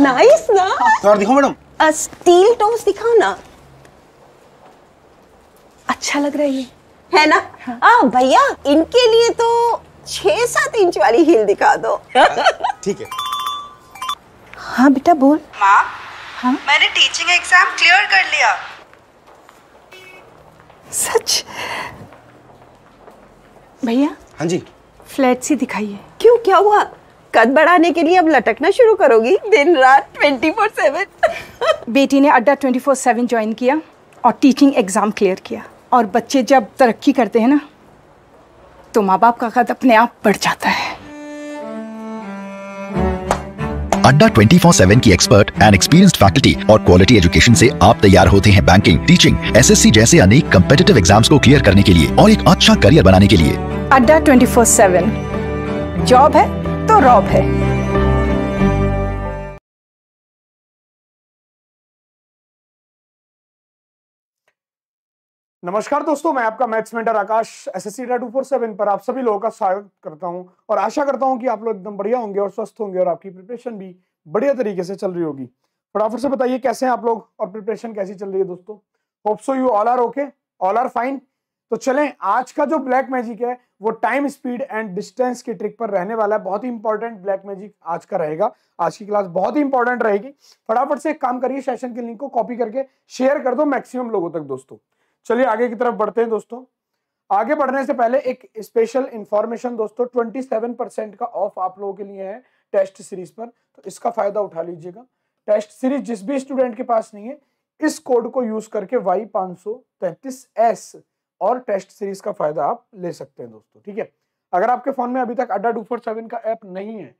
Nice ना और दिखाओ मैडम स्टील टॉप्स दिखाओ ना अच्छा लग रहा है ये है ना हाँ, हाँ भैया इनके लिए तो छह सात इंच वाली हील दिखा दो हाँ, ठीक है हाँ बेटा बोल माँ हाँ मैंने टीचिंग एग्जाम क्लियर कर लिया सच भैया हाँ जी फ्लैट सी दिखाइए क्यों क्या हुआ कद बढ़ाने के लिए अब लटकना शुरू करोगी दिन रात 24/7 बेटी ने अड्डा 24/7 ज्वाइन किया और टीचिंग एग्ज़ाम क्लियर किया और बच्चे जब तरक्की करते हैं ना तो माँ बाप का कद अपने आप बढ़ जाता है अड्डा 24/7 की एक्सपर्ट एंड एक्सपीरियंस्ड फैकल्टी और क्वालिटी एजुकेशन से आप तैयार होते हैं बैंकिंग टीचिंग एसएससी जैसे अनेक कम्पिटेटिव एग्जाम्स को क्लियर करने के लिए और एक अच्छा करियर बनाने के लिए अड्डा 24/7 जॉब है तो रॉब है नमस्कार दोस्तों मैं आपका maths mentor Akash S S C two four seven पर आप सभी लोगों का स्वागत करता हूं और आशा करता हूं कि आप लोग एकदम बढ़िया होंगे और स्वस्थ होंगे और आपकी प्रिपरेशन भी बढ़िया तरीके से चल रही होगी फटाफट से बताइए कैसे हैं आप लोग और प्रिपरेशन कैसी चल रही है दोस्तों hope so you all are okay all are fine तो चले आज का जो ब्लैक मैजिक है वो टाइम स्पीड एंड डिस्टेंस की ट्रिक पर रहने वाला है बहुत ही इंपॉर्टेंट ब्लैक मैजिक आज का रहेगा आज की क्लास बहुत ही इंपॉर्टेंट रहेगी फटाफट से एक काम करिए सेशन के लिंक को कॉपी करके शेयर कर दो मैक्सिमम लोगों तक दोस्तों चलिए आगे की तरफ बढ़ते हैं दोस्तों आगे बढ़ने से पहले एक स्पेशल इंफॉर्मेशन दोस्तों ट्वेंटी परसेंट का ऑफ आप लोगों के लिए है टेस्ट सीरीज पर तो इसका फायदा उठा लीजिएगा टेस्ट सीरीज जिस भी स्टूडेंट के पास नहीं है इस कोड को यूज करके वाई पांच सौ तैतीस एस और टेस्ट सीरीज का फायदा आप ले सकते हैं दोस्तों ठीक है अगर आपके फोन में अभी तक अड्डा टू फोर सेवन का ऐप नहीं है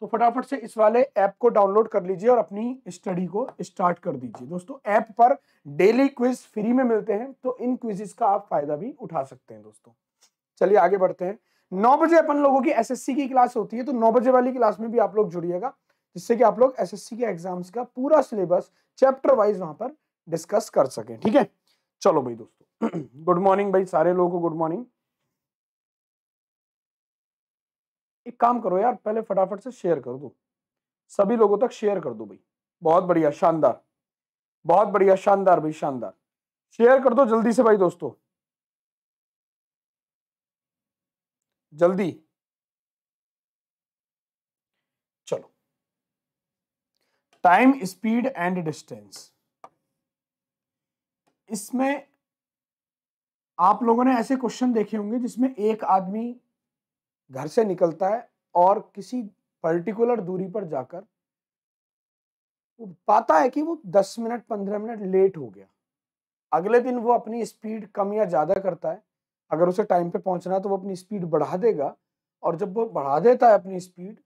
तो फटाफट से इस वाले ऐप को डाउनलोड कर लीजिए और अपनी स्टडी को स्टार्ट कर दीजिए दोस्तों ऐप पर डेली क्विज फ्री में मिलते हैं तो इन क्विजेस का आप फायदा भी उठा सकते हैं दोस्तों चलिए आगे बढ़ते हैं नौ बजे अपन लोगों की एसएससी की क्लास होती है तो नौ बजे वाली क्लास में भी आप लोग जुड़िएगा जिससे कि आप लोग एस के एग्जाम्स का पूरा सिलेबस चैप्टर वाइज वहां पर डिस्कस कर सकें ठीक है चलो भाई दोस्तों गुड मॉर्निंग भाई सारे लोगों को गुड मॉर्निंग एक काम करो यार पहले फटाफट से शेयर कर दो सभी लोगों तक शेयर कर दो भाई बहुत बढ़िया शानदार बहुत बढ़िया शानदार भाई शानदार शेयर कर दो जल्दी से भाई दोस्तों जल्दी चलो टाइम स्पीड एंड डिस्टेंस इसमें आप लोगों ने ऐसे क्वेश्चन देखे होंगे जिसमें एक आदमी घर से निकलता है और किसी पर्टिकुलर दूरी पर जाकर वो पाता है कि वो दस मिनट पंद्रह मिनट लेट हो गया अगले दिन वो अपनी स्पीड कम या ज़्यादा करता है अगर उसे टाइम पे पहुंचना है तो वो अपनी स्पीड बढ़ा देगा और जब वो बढ़ा देता है अपनी स्पीड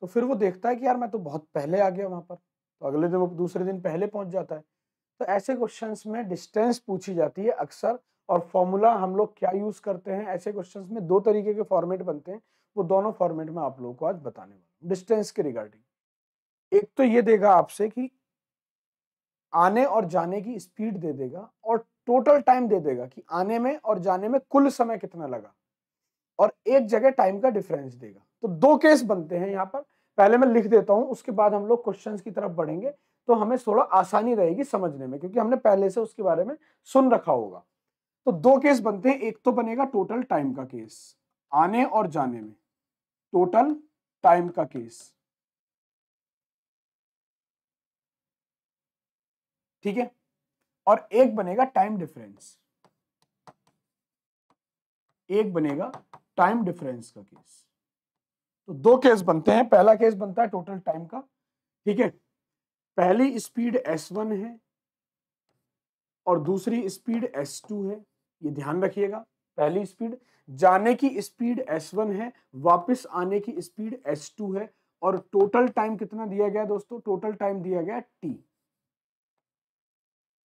तो फिर वो देखता है कि यार मैं तो बहुत पहले आ गया वहाँ पर तो अगले दिन वो दूसरे दिन पहले पहुँच जाता है तो ऐसे क्वेश्चन में डिस्टेंस पूछी जाती है अक्सर और फॉर्मूला हम लोग क्या यूज़ करते हैं ऐसे क्वेश्चन में दो तरीके के फॉर्मेट बनते हैं वो दोनों फॉर्मेट में आप लोगों को आज बताने वाला डिस्टेंस के रिगार्डिंग एक तो ये देगा आपसे कि आने और जाने की स्पीड दे देगा और टोटल टाइम दे देगा कि आने में और जाने में कुल समय कितना लगा और एक जगह टाइम का डिफरेंस देगा तो दो केस बनते हैं यहाँ पर पहले मैं लिख देता हूँ उसके बाद हम लोग क्वेश्चंस की तरफ बढ़ेंगे तो हमें थोड़ा आसानी रहेगी समझने में क्योंकि हमने पहले से उसके बारे में सुन रखा होगा तो दो केस बनते हैं एक तो बनेगा टोटल टाइम का केस आने और जाने में टोटल टाइम का केस ठीक है और एक बनेगा टाइम डिफरेंस एक बनेगा टाइम डिफरेंस का केस तो दो केस बनते हैं पहला केस बनता है टोटल टाइम का ठीक है पहली स्पीड s1 है और दूसरी स्पीड s2 है ये ध्यान रखिएगा पहली स्पीड जाने की स्पीड s1 है वापस आने की स्पीड s2 है और टोटल टाइम कितना दिया गया दोस्तों टोटल टाइम दिया गया टी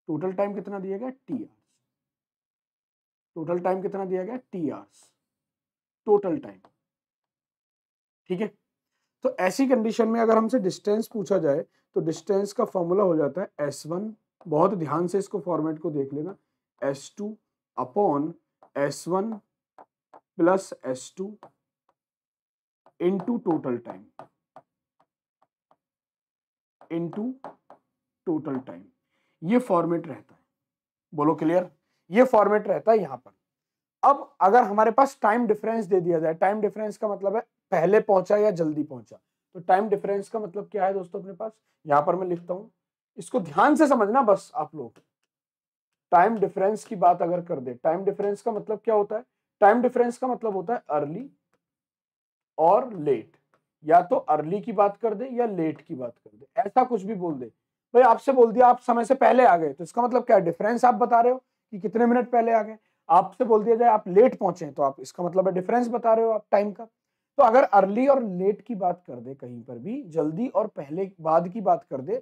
टोटल टाइम कितना दिया गया टी आर्स टोटल टाइम कितना दिया गया टी आर्स टोटल टाइम ठीक है तो ऐसी कंडीशन में अगर हमसे डिस्टेंस पूछा जाए तो डिस्टेंस का फॉर्मूला हो जाता है एस वन बहुत ध्यान से इसको फॉर्मेट को देख लेना S two upon S one plus S two into total time into total time ये फॉर्मेट रहता है बोलो क्लियर ये फॉर्मेट रहता है यहां पर अब अगर हमारे पास टाइम डिफरेंस दे दिया जाए टाइम डिफरेंस का मतलब है पहले पहुंचा या जल्दी पहुंचा तो टाइम डिफरेंस का मतलब क्या है दोस्तों अपने पास यहां पर मैं लिखता हूं इसको ध्यान से समझना बस आप लोग टाइम डिफरेंस की बात अगर कर दे टाइम डिफरेंस का मतलब क्या होता है टाइम डिफरेंस का मतलब होता है अर्ली और लेट या तो अर्ली की बात कर दे या लेट की बात कर दे ऐसा कुछ भी बोल दे भाई आपसे बोल दिया आप समय से पहले आ गए तो इसका मतलब क्या डिफरेंस आप बता रहे हो कि कितने मिनट पहले आ गए आपसे बोल दिया जाए आप लेट पहुंचे तो आप इसका मतलब है डिफरेंस बता रहे हो आप टाइम का तो अगर अर्ली और लेट की बात कर दे कहीं पर भी जल्दी और पहले बाद की बात कर दे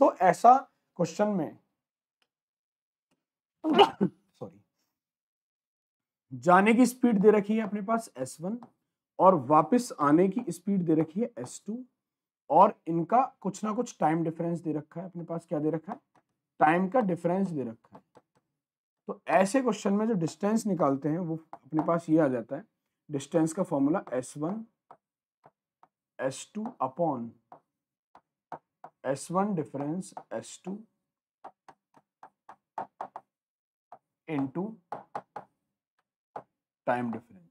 तो ऐसा क्वेश्चन में सॉरी जाने की स्पीड दे रखी है अपने पास एस वन और वापस आने की स्पीड दे रखी है एस टू और इनका कुछ ना कुछ टाइम डिफरेंस दे रखा है अपने पास क्या दे रखा है टाइम का डिफरेंस दे रखा है तो ऐसे क्वेश्चन में जो डिस्टेंस निकालते हैं वो अपने पास ये आ जाता है डिस्टेंस का formula S one S two upon S one difference S two into time difference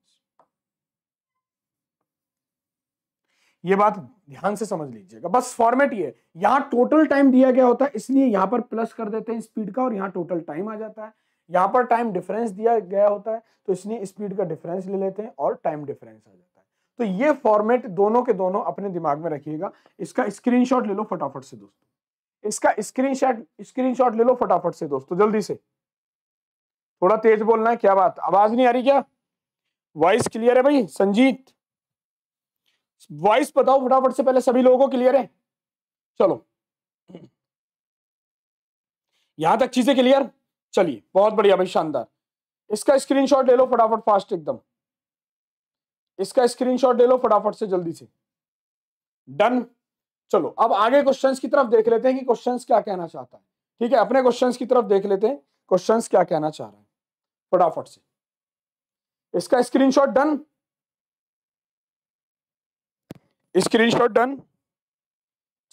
ये बात ध्यान से समझ लीजिएगा बस फॉर्मेट ये यहां टोटल टाइम दिया गया होता है इसलिए यहां पर प्लस कर देते हैं स्पीड का और यहां टोटल टाइम आ जाता है यहां पर टाइम डिफरेंस दिया गया होता है तो इसलिए स्पीड का डिफरेंस ले लेते हैं और टाइम डिफरेंस आ जाता है तो ये फॉर्मेट दोनों के दोनों अपने दिमाग में रखिएगा इसका स्क्रीनशॉट ले लो फटाफट से दोस्तों इसका स्क्रीनशॉट स्क्रीनशॉट ले लो फटाफट से दोस्तों जल्दी से थोड़ा तेज बोलना है क्या बात आवाज नहीं आ रही क्या वॉइस क्लियर है भाई संजीत वॉइस बताओ फटाफट से पहले सभी लोगों को क्लियर है चलो यहां तक चीजें क्लियर चलिए बहुत बढ़िया भाई शानदार इसका स्क्रीनशॉट ले लो फटाफट फास्ट एकदम इसका स्क्रीनशॉट ले लो फटाफट से जल्दी से डन चलो अब आगे क्वेश्चंस की तरफ देख लेते हैं कि क्वेश्चंस क्या कहना चाहता है ठीक है अपने क्वेश्चंस की तरफ देख लेते हैं क्वेश्चंस क्या कहना चाह रहा है फटाफट से इसका स्क्रीनशॉट डन स्क्रीनशॉट डन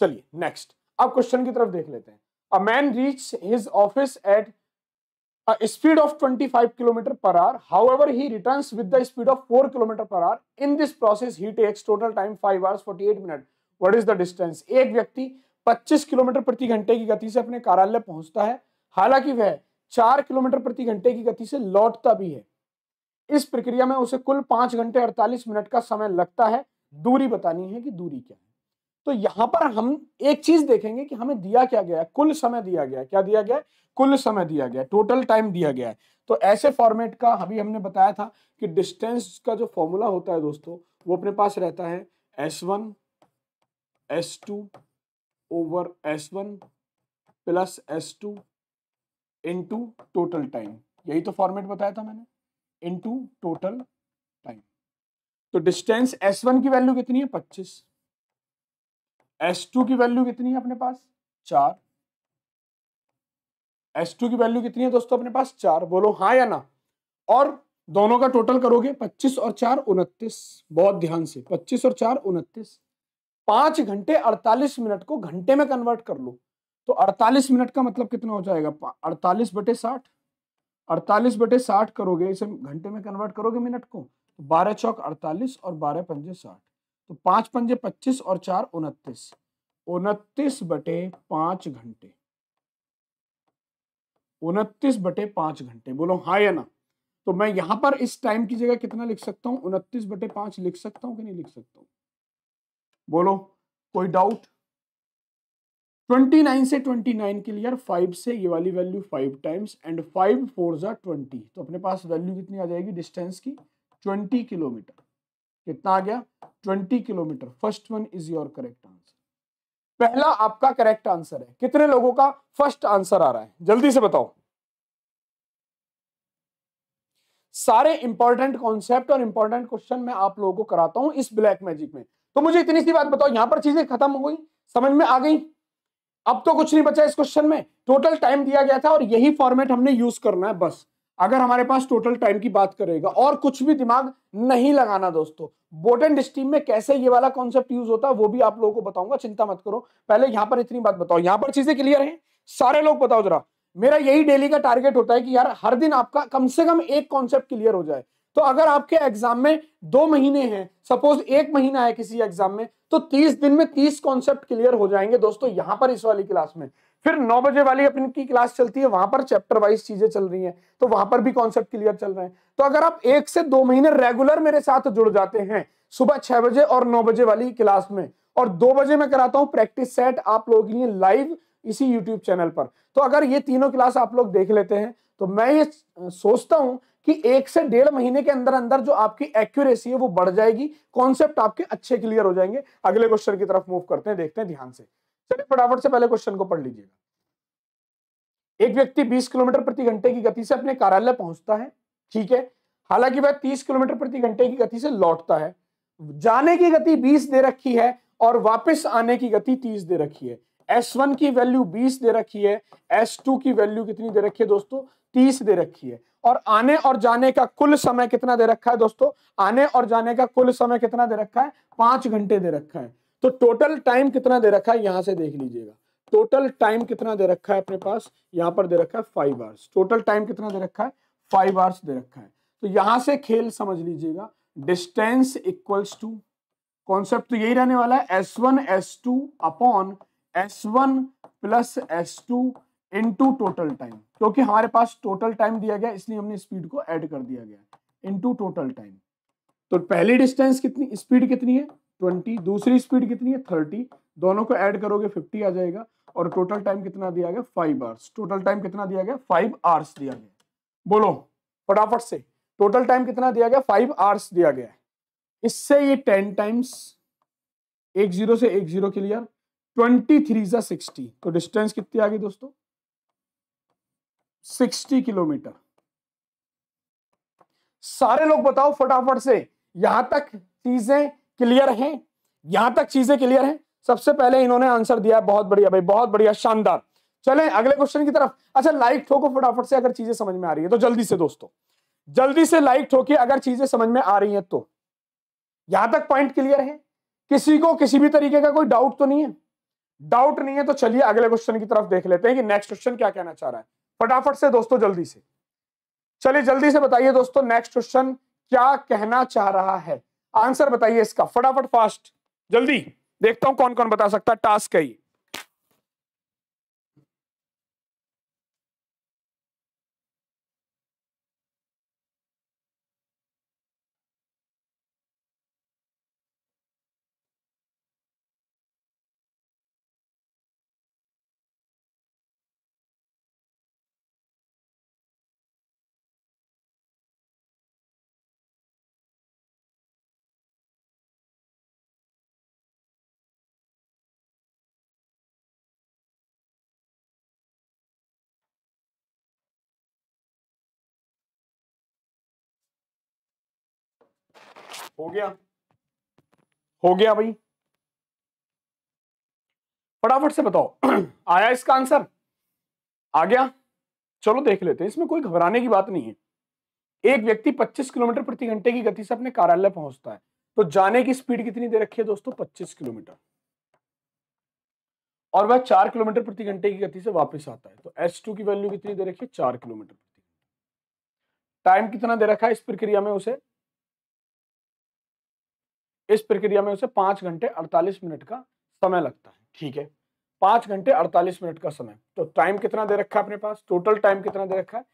चलिए नेक्स्ट अब क्वेश्चन की तरफ देख लेते हैं a man reach his office at speed of 25 kilometre per hour however he returns with of 4 kilometre per hour in this process he takes total time 5 hours 48 minute what is the distance एक व्यक्ति पच्चीस kilometre प्रति घंटे की गति से अपने कार्यालय पहुंचता है हालांकि वह चार किलोमीटर प्रति घंटे की गति से लौटता भी है इस प्रक्रिया में उसे कुल पांच घंटे अड़तालीस मिनट का समय लगता है दूरी बतानी है कि दूरी क्या है तो यहां पर हम एक चीज देखेंगे कि हमें दिया क्या गया कुल समय दिया गया क्या दिया गया कुल समय दिया गया टोटल टाइम दिया गया है तो ऐसे फॉर्मेट का अभी हमने बताया था कि डिस्टेंस का जो फॉर्मूला होता है दोस्तों वो अपने पास रहता है S one S two over S one plus S two into total time यही तो फॉर्मेट बताया था मैंने इनटू टोटल टाइम तो डिस्टेंस एस वन की वैल्यू कितनी है पच्चीस एस टू की वैल्यू कितनी है अपने पास चार एस टू की वैल्यू कितनी है दोस्तों अपने पास चार बोलो हाँ या ना और दोनों का टोटल करोगे पच्चीस और चार उनतीस बहुत ध्यान से पच्चीस और चार उनतीस पांच घंटे अड़तालीस मिनट को घंटे में कन्वर्ट कर लो तो 48 मिनट का मतलब कितना हो जाएगा 48 बटे साठ अड़तालीस बटे साठ करोगे इसे घंटे में कन्वर्ट करोगे मिनट को तो बारह चौक अड़तालीस और बारह पंजे साठ तो पांच पंजे पच्चीस और चार उनतीस उनतीस बटे पांच घंटे उनतीस बटे पांच घंटे बोलो हाँ या ना तो मैं यहां पर इस टाइम की जगह कितना लिख सकता हूं उनतीस बटे पांच लिख सकता हूं कि नहीं लिख सकता हूं बोलो कोई डाउट 29 से 29 नाइन के लिए यार फाइव से ये वाली वैल्यू 5 टाइम्स एंड 5 फोर ज़ा ट्वेंटी तो अपने पास वैल्यू कितनी आ जाएगी डिस्टेंस की 20 किलोमीटर कितना आ गया 20 kilometre first one is your correct answer पहला आपका करेक्ट आंसर है कितने लोगों का फर्स्ट आंसर आ रहा है जल्दी से बताओ सारे इंपॉर्टेंट कॉन्सेप्ट और इंपॉर्टेंट क्वेश्चन मैं आप लोगों को कराता हूं इस ब्लैक मैजिक में तो मुझे इतनी सी बात बताओ यहां पर चीजें खत्म हो गई समझ में आ गई अब तो कुछ नहीं बचा इस क्वेश्चन में टोटल टाइम दिया गया था और यही फॉर्मेट हमने यूज करना है बस अगर हमारे पास टोटल टाइम की बात करेगा और कुछ भी दिमाग नहीं लगाना दोस्तों बोटन स्टीम में कैसे ये वाला कॉन्सेप्ट यूज होता है वो भी आप लोगों को बताऊंगा चिंता मत करो पहले यहां पर इतनी बात बताओ यहां पर चीजें क्लियर है सारे लोग बताओ जरा मेरा यही डेली का टारगेट होता है कि यार हर दिन आपका कम से कम एक कॉन्सेप्ट क्लियर हो जाए तो अगर आपके एग्जाम में दो महीने हैं सपोज एक महीना है किसी एग्जाम में तो तीस दिन में तीस कॉन्सेप्ट क्लियर हो जाएंगे दोस्तों यहां पर इस वाली क्लास में फिर नौ बजे वाली अपनी की क्लास चलती है वहां पर चैप्टर वाइज चीजें चल रही हैं तो वहां पर भी कॉन्सेप्ट क्लियर चल रहे हैं तो अगर आप एक से दो महीने रेगुलर मेरे साथ जुड़ जाते हैं सुबह छह बजे और नौ बजे वाली क्लास में और दो बजे मैं कराता हूँ प्रैक्टिस सेट आप लोगों के लिए लाइव इसी यूट्यूब चैनल पर तो अगर ये तीनों क्लास आप लोग देख लेते हैं तो मैं ये सोचता हूं कि एक से डेढ़ महीने के अंदर अंदर जो आपकी एक्यूरेसी है वो बढ़ जाएगी कॉन्सेप्ट आपके अच्छे क्लियर हो जाएंगे अगले क्वेश्चन की तरफ मूव करते हैं देखते हैं ध्यान से चलिए फटाफट से पहले क्वेश्चन को पढ़ लीजिएगा एक व्यक्ति 20 किलोमीटर प्रति घंटे की गति से अपने कार्यालय पहुंचता है ठीक है हालांकि वह 30 किलोमीटर प्रति घंटे की गति से लौटता है जाने की गति 20 दे रखी है और वापस आने की गति 30 दे रखी है S1 की वैल्यू 20 दे रखी है S2 की वैल्यू कितनी दे रखी है दोस्तों 30 दे रखी है और आने और जाने का कुल समय कितना दे रखा है दोस्तों आने और जाने का कुल समय कितना दे रखा है पांच घंटे दे रखा है तो टोटल टाइम कितना दे रखा है यहां से देख लीजिएगा टोटल टाइम कितना दे रखा है अपने पास यहाँ पर दे रखा है फाइव आवर्स टोटल टाइम कितना दे रखा है फाइव आवर्स दे रखा है तो यहां से खेल समझ लीजिएगा डिस्टेंस इक्वल्स टू कॉन्सेप्ट तो यही रहने वाला है S one S two upon S one plus S two into total time क्योंकि हमारे पास टोटल टाइम दिया गया इसलिए हमने स्पीड को ऐड कर दिया गया इनटू टोटल टाइम तो पहली डिस्टेंस कितनी स्पीड कितनी है ट्वेंटी दूसरी स्पीड कितनी है थर्टी दोनों को ऐड करोगे फिफ्टी आ जाएगा और टोटल टाइम कितना दिया गया फाइव आवर्स टोटल टाइम कितना दिया गया फाइव आवर्स दिया गया बोलो फटाफट से टोटल टाइम कितना दिया गया फाइव आवर्स दिया गया इससे ये टेन टाइम्स एक जीरो से एक जीरो क्लियर ट्वेंटी थ्री जा सिक्सटी तो डिस्टेंस कितनी आ गई दोस्तों 60 किलोमीटर सारे लोग बताओ फटाफट से यहां तक चीजें क्लियर हैं यहां तक चीजें क्लियर हैं सबसे पहले इन्होंने आंसर दिया है बहुत बढ़िया भाई बहुत बढ़िया शानदार चलें अगले क्वेश्चन की तरफ अच्छा लाइक ठोको फटाफट से अगर चीजें समझ में आ रही है तो जल्दी से दोस्तों जल्दी से लाइक ठोके अगर चीजें समझ में आ रही है तो यहां तक पॉइंट क्लियर है किसी को किसी भी तरीके का कोई डाउट तो नहीं है डाउट नहीं है तो चलिए अगले क्वेश्चन की तरफ देख लेते हैं कि नेक्स्ट क्वेश्चन क्या कहना चाह रहा है फटाफट से दोस्तों जल्दी से चलिए जल्दी से बताइए दोस्तों नेक्स्ट क्वेश्चन क्या कहना चाह रहा है आंसर बताइए इसका फटाफट फास्ट जल्दी देखता हूं कौन कौन बता सकता है टास्क है ये हो गया हो गया भाई फटाफट से बताओ आया इसका आंसर आ गया चलो देख लेते हैं इसमें कोई घबराने की बात नहीं है एक व्यक्ति 25 किलोमीटर प्रति घंटे की गति से अपने कार्यालय पहुंचता है तो जाने की स्पीड कितनी दे रखी है दोस्तों 25 किलोमीटर और वह चार किलोमीटर प्रति घंटे की गति से वापस आता है तो एस टू की वैल्यू कितनी दे रखी है चार किलोमीटर प्रति टाइम कितना दे रखा है इस प्रक्रिया में उसे इस प्रक्रिया में उसे पांच घंटे अड़तालीस मिनट का समय लगता है ठीक है पांच घंटे अड़तालीस मिनट का समय तो टाइम कितना दे रखा है अपने पास टोटल टाइम कितना दे रखा है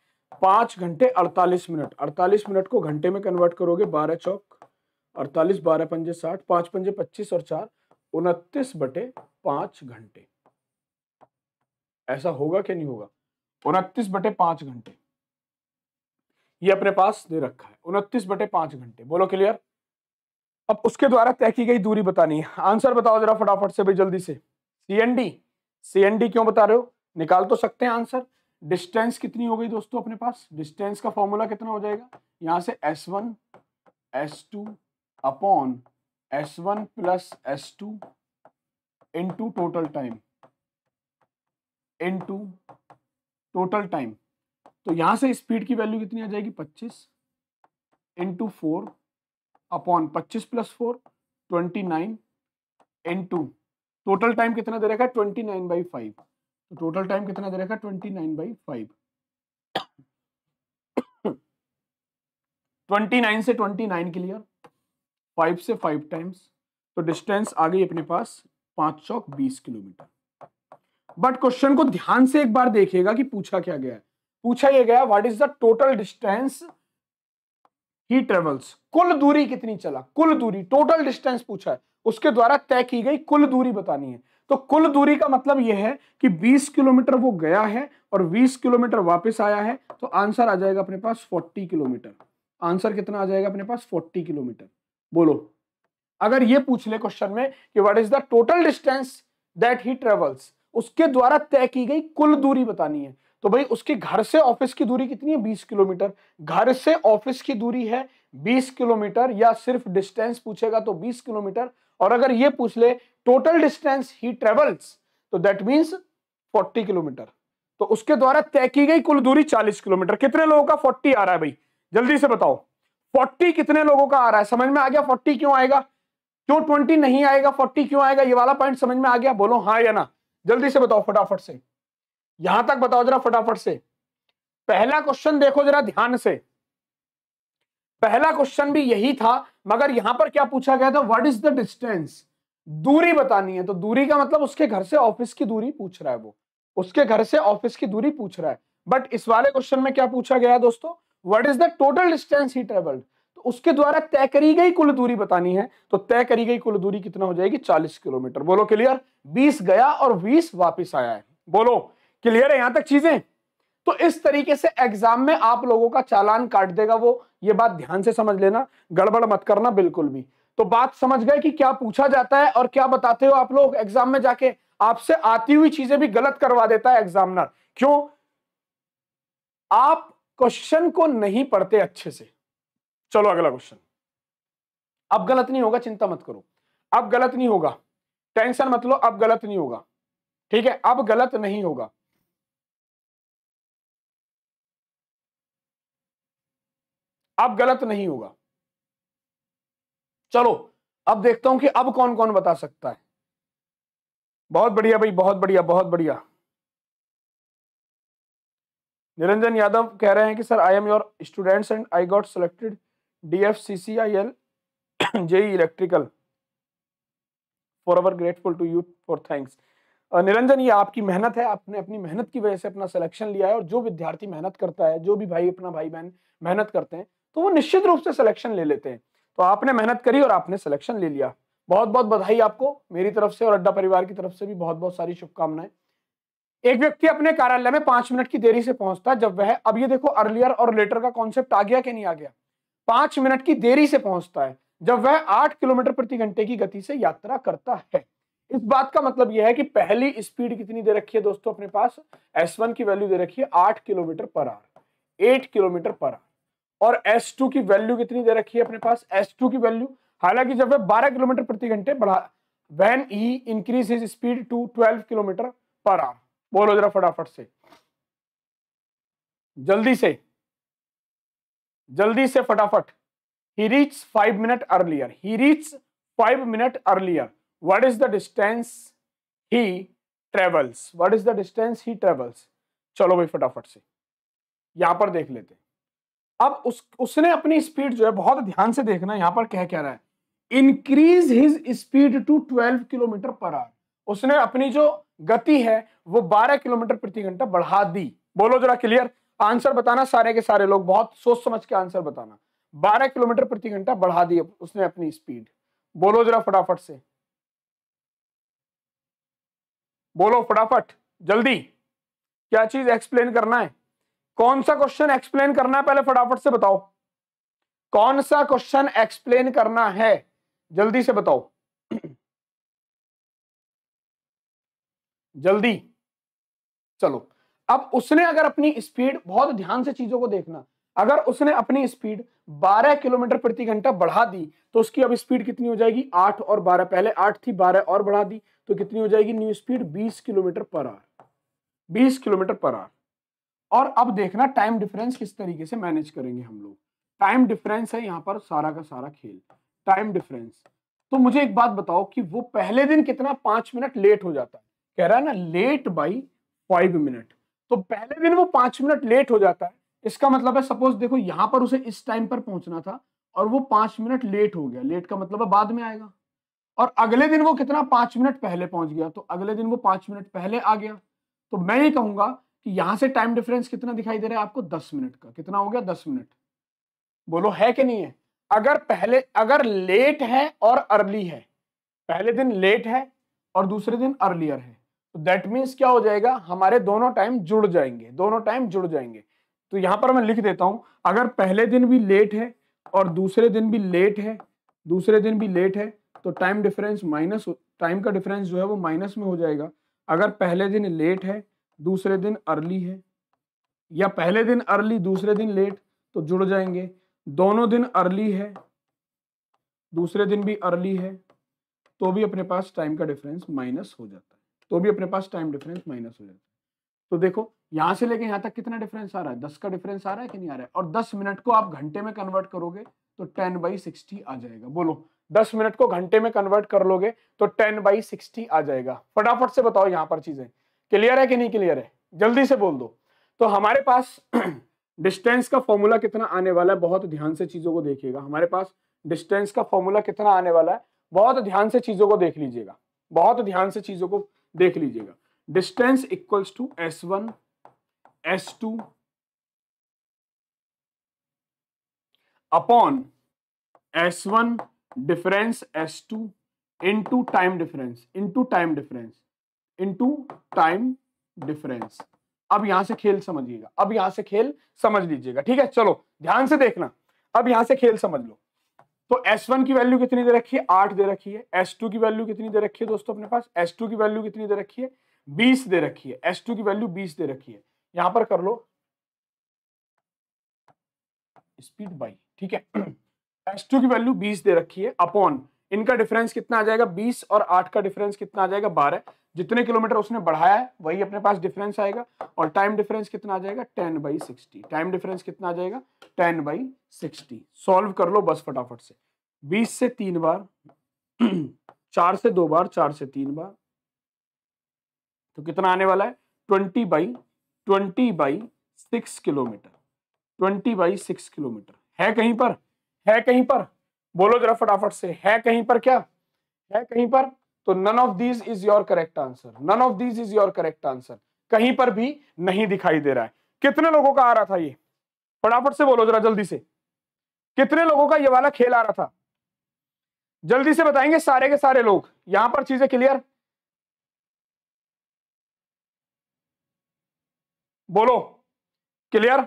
पांच घंटे अड़तालीस मिनट अड़तालीस मिनट को घंटे में कन्वर्ट करोगे बारह चौक अड़तालीस बारह पंजे साठ पांच पंजे पच्चीस और चार उनतीस बटे पांच घंटे ऐसा होगा कि नहीं होगा उनतीस बटे पांच घंटे ये अपने पास दे रखा है उनतीस बटे पांच घंटे बोलो क्लियर अब उसके द्वारा तय की गई दूरी बतानी है आंसर बताओ जरा फटाफट से भाई जल्दी से C N D C N D क्यों बता रहे हो निकाल तो सकते हैं आंसर डिस्टेंस कितनी हो गई दोस्तों अपने पास डिस्टेंस का फॉर्मूला कितना हो जाएगा यहाँ से S one S two upon S one plus S two into total time into total time तो यहां से स्पीड की वैल्यू कितनी आ जाएगी पच्चीस इंटू फोर अपॉन पच्चीस plus four twenty nine into total time कितना दे रखा है ट्वेंटी नाइन बाई फाइव तो टोटल टाइम कितना दे रखा है twenty nine by five twenty nine से ट्वेंटी नाइन क्लियर फाइव से फाइव टाइम्स तो डिस्टेंस आ गई अपने पास पांच सौ बीस किलोमीटर बट क्वेश्चन को ध्यान से एक बार देखिएगा कि पूछा क्या गया है पूछा यह गया what is the total distance he travels कुल दूरी कितनी चला कुल दूरी टोटल डिस्टेंस पूछा है उसके द्वारा तय की गई कुल दूरी बतानी है तो कुल दूरी का मतलब यह है कि 20 किलोमीटर वो गया है और 20 किलोमीटर वापस आया है तो आंसर आ जाएगा अपने पास 40 किलोमीटर आंसर कितना आ जाएगा अपने पास 40 किलोमीटर बोलो अगर ये पूछ ले क्वेश्चन में कि what is the total distance that he travels उसके द्वारा तय की गई कुल दूरी बतानी है तो भाई उसके घर से ऑफिस की दूरी कितनी है बीस किलोमीटर घर से ऑफिस की दूरी है बीस किलोमीटर या सिर्फ डिस्टेंस पूछेगा तो बीस किलोमीटर और अगर ये पूछ ले टोटल डिस्टेंस ही ट्रेवल्स तो दैट मीन्स फोर्टी किलोमीटर तो उसके द्वारा तय की गई कुल दूरी चालीस किलोमीटर कितने लोगों का फोर्टी आ रहा है भाई जल्दी से बताओ फोर्टी कितने लोगों का आ रहा है समझ में आ गया फोर्टी क्यों आएगा क्यों ट्वेंटी नहीं आएगा फोर्टी क्यों आएगा ये वाला पॉइंट समझ में आ गया बोलो हाँ या ना जल्दी से बताओ फटाफट से यहां तक बताओ जरा फटाफट से पहला क्वेश्चन देखो जरा ध्यान से पहला क्वेश्चन भी यही था मगर यहां पर क्या पूछा गया था व्हाट इज द डिस्टेंस दूरी बतानी है तो दूरी का मतलब उसके घर से ऑफिस की दूरी पूछ रहा है वो उसके घर से ऑफिस की दूरी पूछ रहा है बट इस वाले क्वेश्चन में क्या पूछा गया है दोस्तों what is the total distance he travelled तो उसके द्वारा तय करी गई कुल दूरी बतानी है तो तय करी गई कुल दूरी कितना हो जाएगी 40 किलोमीटर बोलो क्लियर 20 गया और 20 वापस आया है बोलो क्लियर है यहां तक चीजें तो इस तरीके से एग्जाम में आप लोगों का चालान काट देगा वो ये बात ध्यान से समझ लेना गड़बड़ मत करना बिल्कुल भी तो बात समझ गए कि क्या पूछा जाता है और क्या बताते हो आप लोग एग्जाम में जाके आपसे आती हुई चीजें भी गलत करवा देता है एग्जामिनर क्यों आप क्वेश्चन को नहीं पढ़ते अच्छे से चलो अगला क्वेश्चन अब गलत नहीं होगा चिंता मत करो अब गलत नहीं होगा टेंशन मत लो अब गलत नहीं होगा ठीक है अब गलत नहीं होगा अब गलत नहीं होगा चलो अब देखता हूं कि अब कौन कौन बता सकता है बहुत बढ़िया भाई बहुत बढ़िया बहुत बढ़िया निरंजन यादव कह रहे हैं कि sir I am your students and I got selected D F C C I L JE electrical for our grateful to you for thanks Niranjan ये आपकी मेहनत है आपने अपनी मेहनत की वजह से अपना सिलेक्शन लिया है और जो विद्यार्थी मेहनत करता है जो भी भाई अपना भाई बहन मेहनत करते हैं तो वो निश्चित रूप से सिलेक्शन ले लेते हैं तो आपने मेहनत करी और आपने सिलेक्शन ले लिया बहुत बहुत बधाई आपको मेरी तरफ से और अड्डा परिवार की तरफ से भी बहुत बहुत सारी शुभकामनाएं एक व्यक्ति अपने कार्यालय में पांच मिनट की देरी से पहुंचता जब वह अब ये देखो अर्लियर और लेटर का कॉन्सेप्ट आ गया कि नहीं आ गया पांच मिनट की देरी से पहुंचता है जब वह आठ किलोमीटर प्रति घंटे की गति से यात्रा करता है इस बात का मतलब यह है कि पहली स्पीड कितनी दे रखी है दोस्तों अपने पास एस वन की वैल्यू दे रखी है आठ kilometre per hour eight kilometre per hour और S2 की वैल्यू कितनी दे रखी है अपने पास S2 की वैल्यू हालांकि जब वह 12 किलोमीटर प्रति घंटे बढ़ा when he increase is speed to 12 kilometre per hour बोलो जरा फटाफट से जल्दी से जल्दी से फटाफट he reach five minute earlier he reach five minute earlier what is the distance he travels what is the distance he travels चलो भाई फटाफट से यहां पर देख लेते हैं अब उस उसने अपनी स्पीड जो है बहुत ध्यान से देखना यहाँ पर कह क्या रहा है increase his speed to 12 kilometre per hour उसने अपनी जो गति है वो 12 किलोमीटर प्रति घंटा बढ़ा दी बोलो जरा क्लियर आंसर बताना सारे के सारे लोग बहुत सोच समझ के आंसर बताना 12 किलोमीटर प्रति घंटा बढ़ा दी उसने अपनी स्पीड बोलो जरा फटाफट से बोलो फटाफट जल्दी क्या चीज एक्सप्लेन करना है कौन सा क्वेश्चन एक्सप्लेन करना है पहले फटाफट से बताओ कौन सा क्वेश्चन एक्सप्लेन करना है जल्दी से बताओ जल्दी चलो अब उसने अगर अपनी स्पीड बहुत ध्यान से चीजों को देखना अगर उसने अपनी स्पीड 12 किलोमीटर प्रति घंटा बढ़ा दी तो उसकी अब स्पीड कितनी हो जाएगी 8 और 12 पहले 8 थी 12 और बढ़ा दी तो कितनी हो जाएगी new speed 20 kilometre per hour 20 kilometre per hour और अब देखना टाइम डिफरेंस किस तरीके से मैनेज करेंगे हम लोग टाइम डिफरेंस है यहाँ पर सारा का सारा खेल टाइम डिफरेंस तो मुझे एक बात बताओ कि वो पहले दिन कितना पांच मिनट लेट हो जाता है कह रहा है ना लेट बाई फाइव मिनट तो पहले दिन वो पांच मिनट लेट हो जाता है इसका मतलब है सपोज देखो यहां पर उसे इस टाइम पर पहुंचना था और वो पांच मिनट लेट हो गया लेट का मतलब है बाद में आएगा और अगले दिन वो कितना पांच मिनट पहले पहुंच गया तो अगले दिन वो पांच मिनट पहले आ गया तो मैं ये कहूंगा यहां से टाइम डिफरेंस कितना दिखाई दे रहा है आपको दस मिनट का कितना हो गया दस मिनट बोलो है कि नहीं है अगर पहले अगर लेट है और अर्ली है पहले दिन लेट है और दूसरे दिन अर्लियर है तो दैट मीन्स क्या हो जाएगा हमारे दोनों टाइम जुड़ जाएंगे दोनों टाइम जुड़ जाएंगे तो यहां पर मैं लिख देता हूं अगर पहले दिन भी लेट है और दूसरे दिन भी लेट है दूसरे दिन भी लेट है तो टाइम डिफरेंस माइनस टाइम का डिफरेंस जो है वो माइनस में हो जाएगा अगर पहले दिन लेट है दूसरे दिन अर्ली है या पहले दिन अर्ली दूसरे दिन लेट तो जुड़ जाएंगे दोनों दिन अर्ली है दूसरे दिन भी अर्ली है तो भी अपने पास टाइम का डिफरेंस माइनस हो जाता है तो भी अपने पास टाइम डिफरेंस माइनस हो जाता है तो देखो यहां से लेके यहां तक कितना डिफरेंस आ रहा है दस का डिफरेंस आ रहा है कि नहीं आ रहा है और दस मिनट को आप घंटे में कन्वर्ट करोगे तो टेन बाई सिक्सटी आ जाएगा बोलो दस मिनट को घंटे में कन्वर्ट कर लोगे तो टेन बाई सिक्सटी आ जाएगा फटाफट से बताओ यहां पर चीजें क्लियर है कि नहीं क्लियर है जल्दी से बोल दो तो हमारे पास डिस्टेंस का फॉर्मूला कितना आने वाला है बहुत ध्यान से चीजों को देखिएगा हमारे पास डिस्टेंस का फॉर्मूला कितना आने वाला है बहुत ध्यान से चीजों को देख लीजिएगा बहुत ध्यान से चीजों को देख लीजिएगा distance equals to S one S two upon S one difference S two into time difference into time difference into time difference अब यहां से खेल समझिएगा अब यहां से खेल समझ लीजिएगा ठीक है चलो ध्यान से देखना अब यहां से खेल समझ लो तो S1 की वैल्यू कितनी दे रखी है आठ दे रखी है S2 की वैल्यू कितनी दे रखी है दोस्तों अपने पास S2 की वैल्यू कितनी दे रखी है बीस दे रखी है S2 की वैल्यू बीस दे रखी है यहां पर कर लो स्पीड बाई ठीक है S2 की वैल्यू बीस दे रखी है अपॉन इनका डिफरेंस कितना आ जाएगा बीस और आठ का डिफरेंस कितना आ जाएगा बारह जितने किलोमीटर उसने बढ़ाया है वही अपने पास डिफरेंस आएगा और टाइम डिफरेंस कितना आ जाएगा ten by sixty time difference कितना आ जाएगा टेन बाई सिक्सटी सॉल्व कर लो बस फटाफट से बीस से तीन बार चार से दो बार चार से तीन बार तो कितना आने वाला है twenty by twenty by six kilometre twenty by six kilometre है कहीं पर है कहीं पर बोलो जरा फटाफट से है कहीं पर क्या है कहीं पर तो none of these is your correct answer none of these is your correct answer कहीं पर भी नहीं दिखाई दे रहा है कितने लोगों का आ रहा था ये फटाफट से बोलो जरा जल्दी से कितने लोगों का ये वाला खेल आ रहा था जल्दी से बताएंगे सारे के सारे लोग यहां पर चीजें क्लियर बोलो क्लियर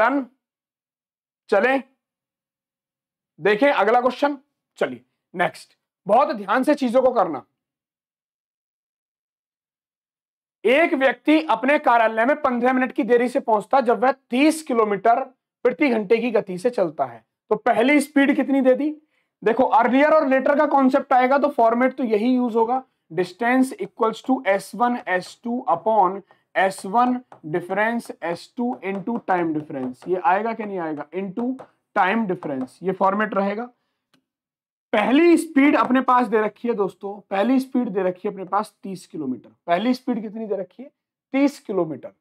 डन चलें देखें अगला क्वेश्चन चलिए नेक्स्ट बहुत ध्यान से चीजों को करना एक व्यक्ति अपने कार्यालय में पंद्रह मिनट की देरी से पहुंचता जब वह तीस किलोमीटर प्रति घंटे की गति से चलता है तो पहली स्पीड कितनी दे दी देखो अर्लियर और लेटर का कॉन्सेप्ट आएगा तो फॉर्मेट तो यही यूज होगा distance equals to S one S two upon S one difference S two into time difference ये आएगा कि नहीं आएगा इंटू टाइम डिफरेंस ये फॉर्मेट रहेगा पहली स्पीड अपने पास दे रखी है दोस्तों पहली स्पीड दे रखी है अपने पास 30 किलोमीटर पहली स्पीड कितनी दे रखी है 30 किलोमीटर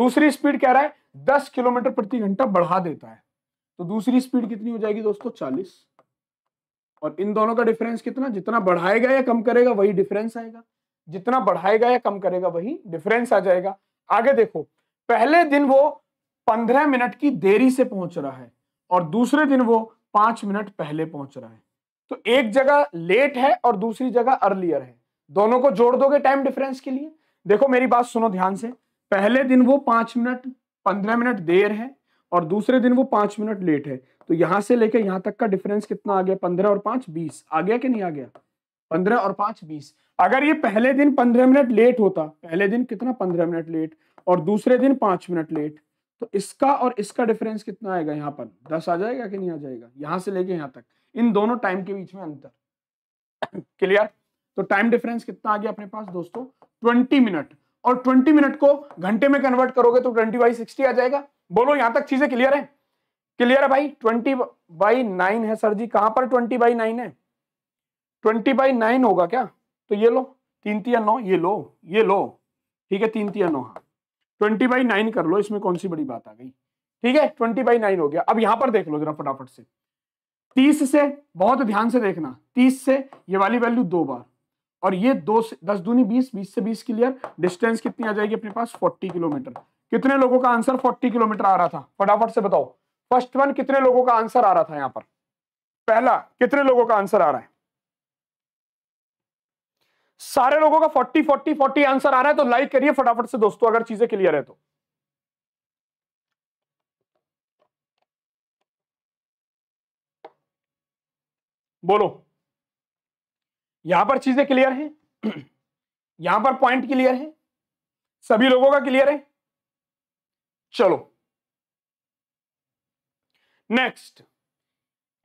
दूसरी स्पीड कह रहा है 10 किलोमीटर प्रति घंटा बढ़ा देता है तो दूसरी स्पीड कितनी हो जाएगी दोस्तों 40 और इन दोनों का डिफरेंस कितना जितना बढ़ाएगा या कम करेगा वही डिफरेंस आएगा जितना बढ़ाएगा या कम करेगा वही डिफरेंस आ जाएगा आगे देखो पहले दिन वो पंद्रह मिनट की देरी से पहुंच रहा है और दूसरे दिन वो पांच मिनट पहले पहुंच रहा है तो एक जगह लेट है और दूसरी जगह अर्लियर है दोनों को जोड़ दोगे टाइम डिफरेंस के लिए देखो मेरी बात सुनो ध्यान से पहले दिन वो पांच मिनट पंद्रह मिनट देर है और दूसरे दिन वो पांच मिनट लेट है तो यहां से लेकर यहां तक का डिफरेंस कितना आ गया पंद्रह और पांच बीस आ गया कि नहीं आ गया पंद्रह और पांच बीस अगर ये पहले दिन पंद्रह मिनट लेट होता पहले दिन कितना पंद्रह मिनट लेट और दूसरे दिन पांच मिनट लेट तो इसका और इसका डिफरेंस कितना आएगा यहाँ पर दस आ जाएगा कि नहीं आ जाएगा यहाँ से लेके यहाँ तक इन दोनों टाइम के बीच में अंतर क्लियर तो टाइम डिफरेंस कितना आ गया अपने पास दोस्तों ट्वेंटी मिनट और ट्वेंटी मिनट को घंटे में कन्वर्ट करोगे तो ट्वेंटी बाई सिक्सटी आ जाएगा बोलो यहां तक चीजें क्लियर है क्लियर है भाई ट्वेंटी बाई नाइन है सर जी कहां पर ट्वेंटी बाई नाइन है ट्वेंटी बाई नाइन होगा क्या तो ये लो तीन तिया नौ ये लो ये लो ठीक है तीन तिया नौ हाँ ट्वेंटी बाई नाइन कर लो इसमें कौन सी बड़ी बात आ गई ठीक है ट्वेंटी बाई नाइन हो गया अब यहां पर देख लो जरा फटाफट से तीस से बहुत ध्यान से देखना तीस से ये वाली वैल्यू दो बार और ये दो से दस दूनी बीस बीस से बीस क्लियर डिस्टेंस कितनी आ जाएगी अपने पास फोर्टी किलोमीटर कितने लोगों का आंसर फोर्टी किलोमीटर आ रहा था फटाफट से बताओ फर्स्ट वन कितने लोगों का आंसर आ रहा था यहाँ पर पहला कितने लोगों का आंसर आ रहा है सारे लोगों का 40 40 40 आंसर आ रहा है तो लाइक करिए फटाफट से दोस्तों अगर चीजें क्लियर है तो बोलो यहां पर चीजें क्लियर है यहां पर पॉइंट क्लियर है सभी लोगों का क्लियर है चलो नेक्स्ट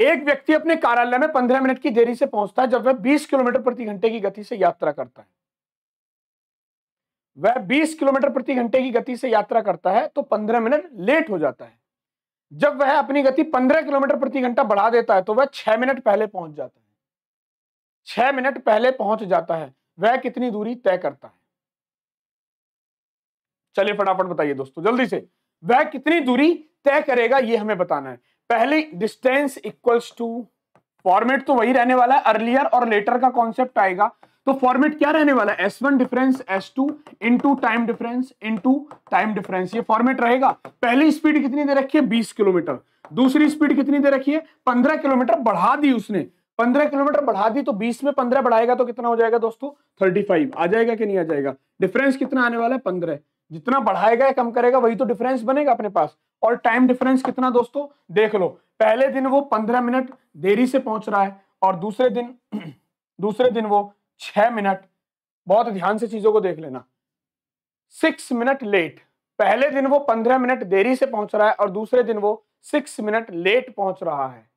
एक व्यक्ति अपने कार्यालय में पंद्रह मिनट की देरी से पहुंचता है जब वह बीस किलोमीटर प्रति घंटे की गति से यात्रा करता है वह बीस किलोमीटर प्रति घंटे की गति से यात्रा करता है तो पंद्रह मिनट लेट हो जाता है जब वह अपनी गति पंद्रह किलोमीटर प्रति घंटा बढ़ा देता है तो वह छह मिनट पहले पहुंच जाता है छह मिनट पहले पहुंच जाता है वह कितनी दूरी तय करता है चलिए फटाफट बताइए दोस्तों जल्दी से वह कितनी दूरी तय करेगा यह हमें बताना है पहले डिस्टेंस इक्वल्स टू फॉर्मेट तो वही रहने वाला है अर्लियर और लेटर का कॉन्सेप्ट आएगा तो फॉर्मेट क्या रहने वाला है S one difference S two into time difference into time difference ये फॉर्मेट रहेगा पहली स्पीड कितनी दे रखी है बीस किलोमीटर दूसरी स्पीड कितनी दे रखी है पंद्रह किलोमीटर बढ़ा दी उसने पंद्रह किलोमीटर बढ़ा दी तो बीस में पंद्रह बढ़ाएगा तो कितना हो जाएगा दोस्तों थर्टी फाइव आ जाएगा कि नहीं आ जाएगा डिफरेंस कितना आने वाला है पंद्रह जितना बढ़ाएगा या कम करेगा वही तो डिफरेंस बनेगा अपने पास और टाइम डिफरेंस कितना दोस्तों देख लो पहले दिन वो पंद्रह मिनट देरी से पहुंच रहा है और दूसरे दिन दूसरे दिन वो छह मिनट बहुत ध्यान से चीजों को देख लेना सिक्स मिनट लेट पहले दिन वो पंद्रह मिनट देरी से पहुंच रहा है और दूसरे दिन वो सिक्स मिनट लेट पहुंच रहा है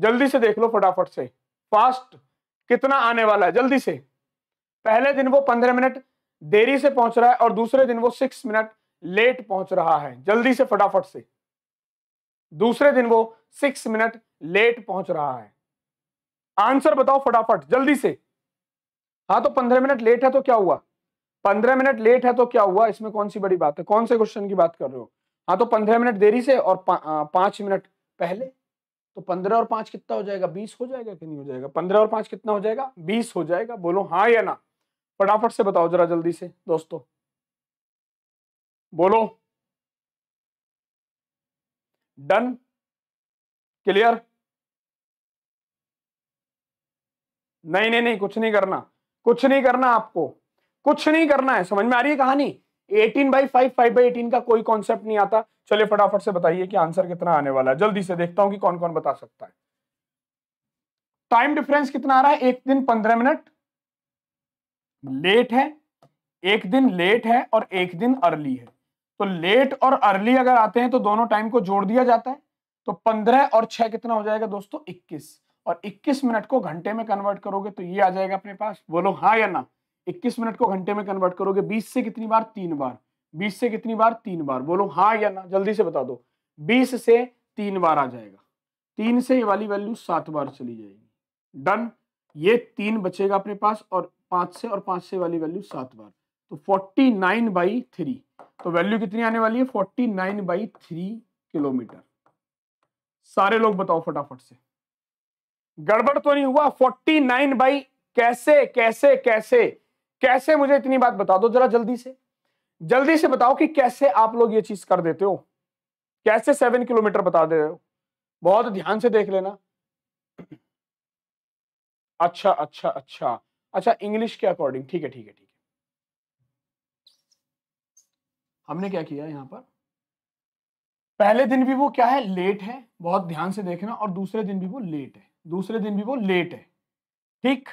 जल्दी से देख लो फटाफट से फास्ट कितना आने वाला है जल्दी से पहले दिन वो पंद्रह मिनट देरी से पहुंच रहा है और दूसरे दिन वो सिक्स मिनट लेट पहुंच रहा है जल्दी से फटाफट से दूसरे दिन वो सिक्स मिनट लेट पहुंच रहा है आंसर बताओ फटाफट जल्दी से हाँ तो पंद्रह मिनट लेट है तो क्या हुआ पंद्रह मिनट लेट है तो क्या हुआ इसमें कौन सी बड़ी बात है कौन से क्वेश्चन की बात कर रहे हो हाँ तो पंद्रह मिनट देरी से और पांच मिनट पहले तो पंद्रह और पांच कितना हो जाएगा बीस हो जाएगा कि नहीं हो जाएगा पंद्रह और पांच कितना हो जाएगा बीस हो जाएगा बोलो हाँ या ना फटाफट से बताओ जरा जल्दी से दोस्तों बोलो डन क्लियर नहीं नहीं नहीं कुछ नहीं करना कुछ नहीं करना आपको कुछ नहीं करना है समझ में आ रही है कहानी 18 बाई 5 5 बाई एटीन का कोई कॉन्सेप्ट नहीं आता चलिए फटाफट से बताइए कि आंसर कितना आने वाला है जल्दी से देखता हूं कि कौन कौन बता सकता है टाइम डिफरेंस कितना आ रहा है एक दिन पंद्रह मिनट लेट है एक दिन लेट है और एक दिन अर्ली है तो लेट और अर्ली अगर आते हैं तो दोनों टाइम को जोड़ दिया जाता है तो पंद्रह और छह कितना हो जाएगा दोस्तों इक्कीस और इक्कीस मिनट को घंटे में कन्वर्ट करोगे तो ये आ जाएगा अपने पास बोलो हाँ या ना इक्कीस मिनट को घंटे में कन्वर्ट करोगे बीस से कितनी बार तीन बार बीस से कितनी बार तीन बार बोलो हाँ या ना जल्दी से बता दो बीस से तीन बार आ जाएगा तीन से ये वाली वैल्यू सात बार चली जाएगी डन ये तीन बचेगा अपने पास और पांच से और पांच से वाली वैल्यू सात बार तो फोर्टी नाइन बाई थ्री तो वैल्यू कितनी आने वाली है forty nine by three kilometre सारे लोग बताओ फटाफट से गड़बड़ तो नहीं हुआ फोर्टी नाइन बाई कैसे कैसे कैसे कैसे मुझे इतनी बात बता दो जरा जल्दी से जल्दी से बताओ कि कैसे आप लोग ये चीज कर देते हो कैसे सेवन किलोमीटर बता दे रहे हो बहुत ध्यान से देख लेना अच्छा अच्छा अच्छा अच्छा इंग्लिश के अकॉर्डिंग ठीक है ठीक है ठीक है हमने क्या किया यहां पर पहले दिन भी वो क्या है लेट है बहुत ध्यान से देखना और दूसरे दिन भी वो लेट है दूसरे दिन भी वो लेट है ठीक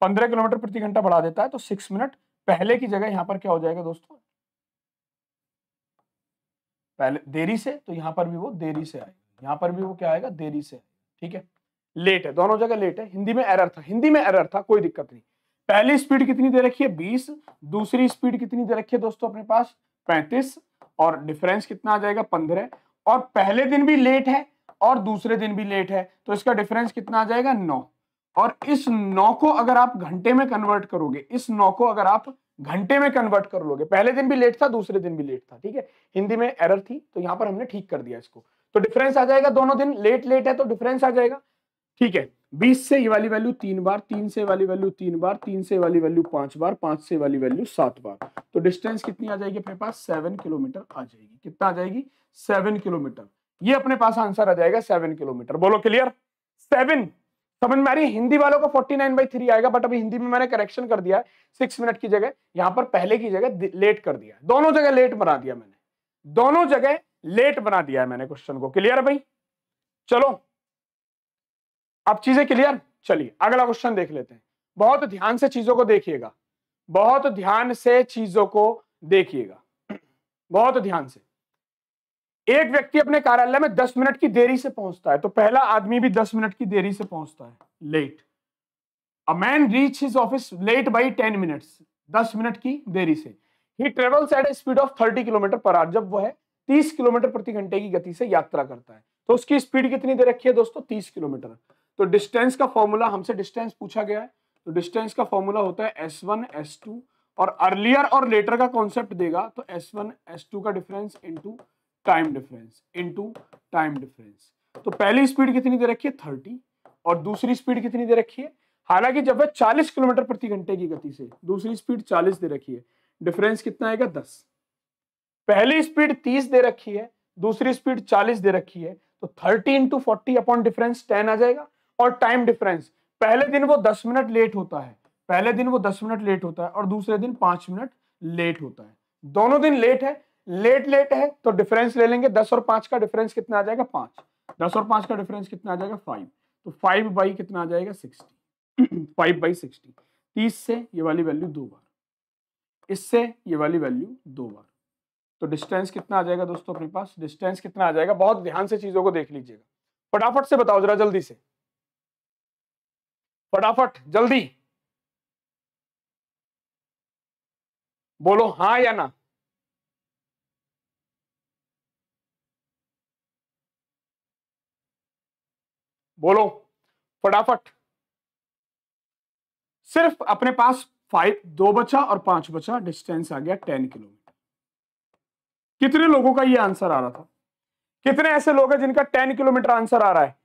पंद्रह किलोमीटर प्रति घंटा बढ़ा देता है तो सिक्स मिनट पहले की जगह यहां पर क्या हो जाएगा दोस्तों पहले देरी से तो यहां पर भी वो देरी से आएगा यहां पर भी वो क्या आएगा देरी से ठीक है लेट है दोनों जगह लेट है हिंदी में एरर था हिंदी में एरर था कोई दिक्कत नहीं पहली स्पीड कितनी दे रखी है बीस दूसरी स्पीड कितनी दे रखी है दोस्तों अपने पास पैंतीस और डिफरेंस कितना आ जाएगा पंद्रह और पहले दिन भी लेट है और दूसरे दिन भी लेट है तो इसका डिफरेंस कितना आ जाएगा नौ और इस नौ को अगर आप घंटे में कन्वर्ट करोगे इस नौ को अगर आप घंटे में कन्वर्ट कर लोगे पहले दिन भी लेट था दूसरे दिन भी लेट था ठीक है हिंदी में एरर थी तो यहां पर हमने ठीक कर दिया इसको तो डिफरेंस आ जाएगा दोनों दिन लेट लेट है तो डिफरेंस आ जाएगा ठीक है बीस से ये वाली वैल्यू तीन बार तीन से वाली वैल्यू तीन बार तीन से वाली वैल्यू पांच बार पांच से वाली वैल्यू सात बार तो डिस्टेंस कितनी आ जाएगी अपने पास सेवन किलोमीटर आ जाएगी कितना आ जाएगी सेवन किलोमीटर ये अपने पास आंसर आ जाएगा सेवन किलोमीटर बोलो क्लियर सेवन समझ में आ रही हिंदी वालों का फोर्टी नाइन बाई थ्री आएगा बट अभी हिंदी में मैंने करेक्शन कर दिया है सिक्स मिनट की जगह यहाँ पर पहले की जगह लेट कर दिया दोनों जगह लेट बना दिया मैंने दोनों जगह लेट बना दिया है मैंने क्वेश्चन को क्लियर है भाई चलो अब चीजें क्लियर चलिए अगला क्वेश्चन देख लेते हैं बहुत ध्यान से चीजों को देखिएगा बहुत ध्यान से चीजों को देखिएगा बहुत ध्यान से एक व्यक्ति अपने कार्यालय में दस मिनट की देरी से पहुंचता है तो पहला आदमी भी दस मिनट की देरी से पहुंचता है let a man reach his office late by ten minute दस मिनट की देरी से ही travels at a speed of thirty kilometre per hour जब वो है तीस किलोमीटर प्रति घंटे की गति से यात्रा करता है तो उसकी स्पीड कितनी दे रखी है दोस्तों तीस किलोमीटर तो डिस्टेंस का फॉर्मूला हमसे डिस्टेंस पूछा गया है तो डिस्टेंस का फॉर्मूला होता है एस वन एस टू और अर्लियर और लेटर का कॉन्सेप्ट देगा तो एस वन एस टू का difference into time difference into time difference तो पहली स्पीड कितनी दे रखी है थर्टी और दूसरी स्पीड कितनी दे रखी है हालांकि जब वह चालीस किलोमीटर प्रति घंटे की गति से दूसरी स्पीड चालीस दे रखी है डिफरेंस कितना आएगा दस पहली स्पीड तीस दे रखी है दूसरी स्पीड चालीस दे रखी है तो thirty into forty upon difference ten आ जाएगा और टाइम डिफरेंस पहले दिन वो दस मिनट लेट होता है पहले दिन वो दस मिनट लेट होता है और दूसरे दिन पांच मिनट लेट होता है दोनों दिन लेट है लेट लेट है तो डिफरेंस ले लेंगे दस और पांच का डिफरेंस कितना आ जाएगा पांच दस और पांच का डिफरेंस कितना आ जाएगा फाइव तो फाइव बाई कितना आ जाएगा सिक्सटी फाइव बाई सिक्सटी तीस से ये वाली वैल्यू दो बार इससे ये वाली वैल्यू दो बार तो डिस्टेंस कितना आ जाएगा दोस्तों अपने पास डिस्टेंस कितना आ जाएगा बहुत ध्यान से चीजों को देख लीजिएगा फटाफट से बताओ जरा जल्दी से फटाफट जल्दी बोलो हाँ या ना बोलो फटाफट सिर्फ अपने पास फाइव दो बचा और पांच बचा डिस्टेंस आ गया टेन किलोमीटर कितने लोगों का ये आंसर आ रहा था कितने ऐसे लोग हैं जिनका टेन किलोमीटर आंसर आ रहा है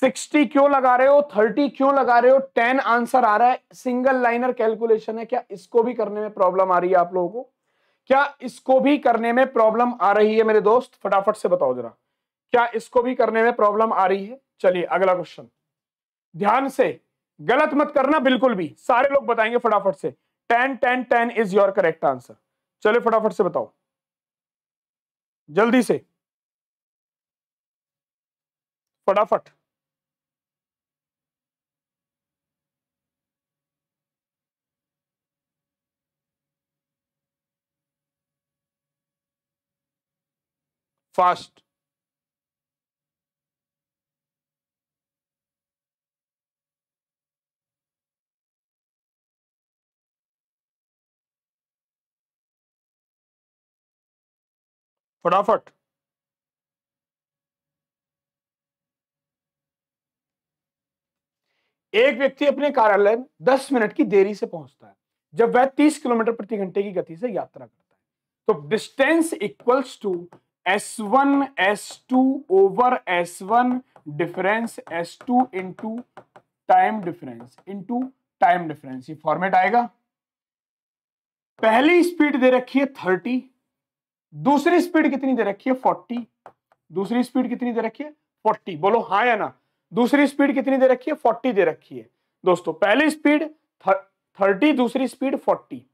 सिक्सटी क्यों लगा रहे हो थर्टी क्यों लगा रहे हो टेन आंसर आ रहा है सिंगल लाइनर कैलकुलेशन है क्या इसको भी करने में प्रॉब्लम आ रही है आप लोगों को क्या इसको भी करने में प्रॉब्लम आ रही है मेरे दोस्त फटाफट से बताओ जरा क्या इसको भी करने में प्रॉब्लम आ रही है चलिए अगला क्वेश्चन ध्यान से गलत मत करना बिल्कुल भी सारे लोग बताएंगे फटाफट से ten ten ten is your correct answer चलो फटाफट से बताओ जल्दी से फटाफट fast. फटाफट एक व्यक्ति अपने कार्यालय में दस मिनट की देरी से पहुंचता है जब वह तीस किलोमीटर प्रति घंटे की गति से यात्रा करता है तो distance equals to S one S two over S one difference S two into time difference into time difference ये फॉर्मेट आएगा पहली स्पीड दे रखी है थर्टी दूसरी स्पीड कितनी दे रखी है फोर्टी दूसरी स्पीड कितनी दे रखी है फोर्टी बोलो हा या ना दूसरी स्पीड कितनी दे रखी है फोर्टी दे रखी है दोस्तों पहली स्पीड थर्टी दूसरी स्पीड फोर्टी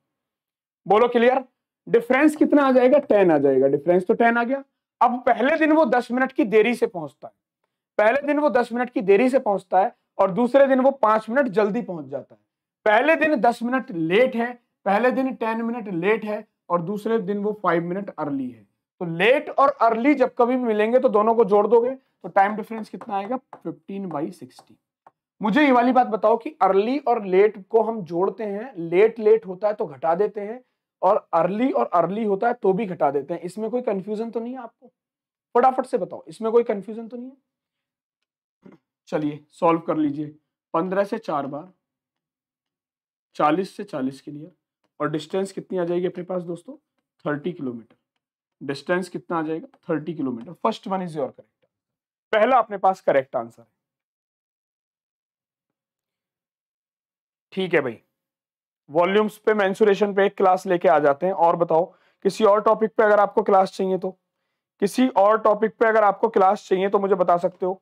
बोलो क्लियर डिफरेंस कितना आ जाएगा टेन आ जाएगा डिफरेंस तो टेन आ गया अब पहले दिन वो दस मिनट की देरी से पहुंचता है पहले दिन वो दस मिनट की देरी से पहुंचता है और दूसरे दिन वो पांच मिनट जल्दी पहुंच जाता है पहले दिन दस मिनट लेट है पहले दिन टेन मिनट लेट है और दूसरे दिन वो फाइव मिनट अर्ली है तो लेट और अर्ली जब कभी भी मिलेंगे तो दोनों को जोड़ दोगे तो टाइम डिफरेंस कितना आएगा फिफ्टीन बाई सिक्सटी मुझे ये वाली बात बताओ कि अर्ली और लेट को हम जोड़ते हैं लेट लेट होता है तो घटा देते हैं और अर्ली और अर्ली होता है तो भी घटा देते हैं इसमें कोई कंफ्यूजन तो नहीं है आपको फटाफट से बताओ इसमें कोई कंफ्यूजन तो नहीं है चलिए सॉल्व कर लीजिए पंद्रह से चार बार चालीस से चालीस क्लियर और डिस्टेंस कितनी आ जाएगी अपने पास दोस्तों थर्टी किलोमीटर डिस्टेंस कितना आ जाएगा thirty kilometre first one is your correct पहला अपने पास करेक्ट आंसर है ठीक है भाई वॉल्यूम्स पे मैंसुरेशन पे एक क्लास लेके आ जाते हैं और बताओ किसी और टॉपिक पे अगर आपको क्लास चाहिए तो किसी और टॉपिक पे अगर आपको क्लास चाहिए तो मुझे बता सकते हो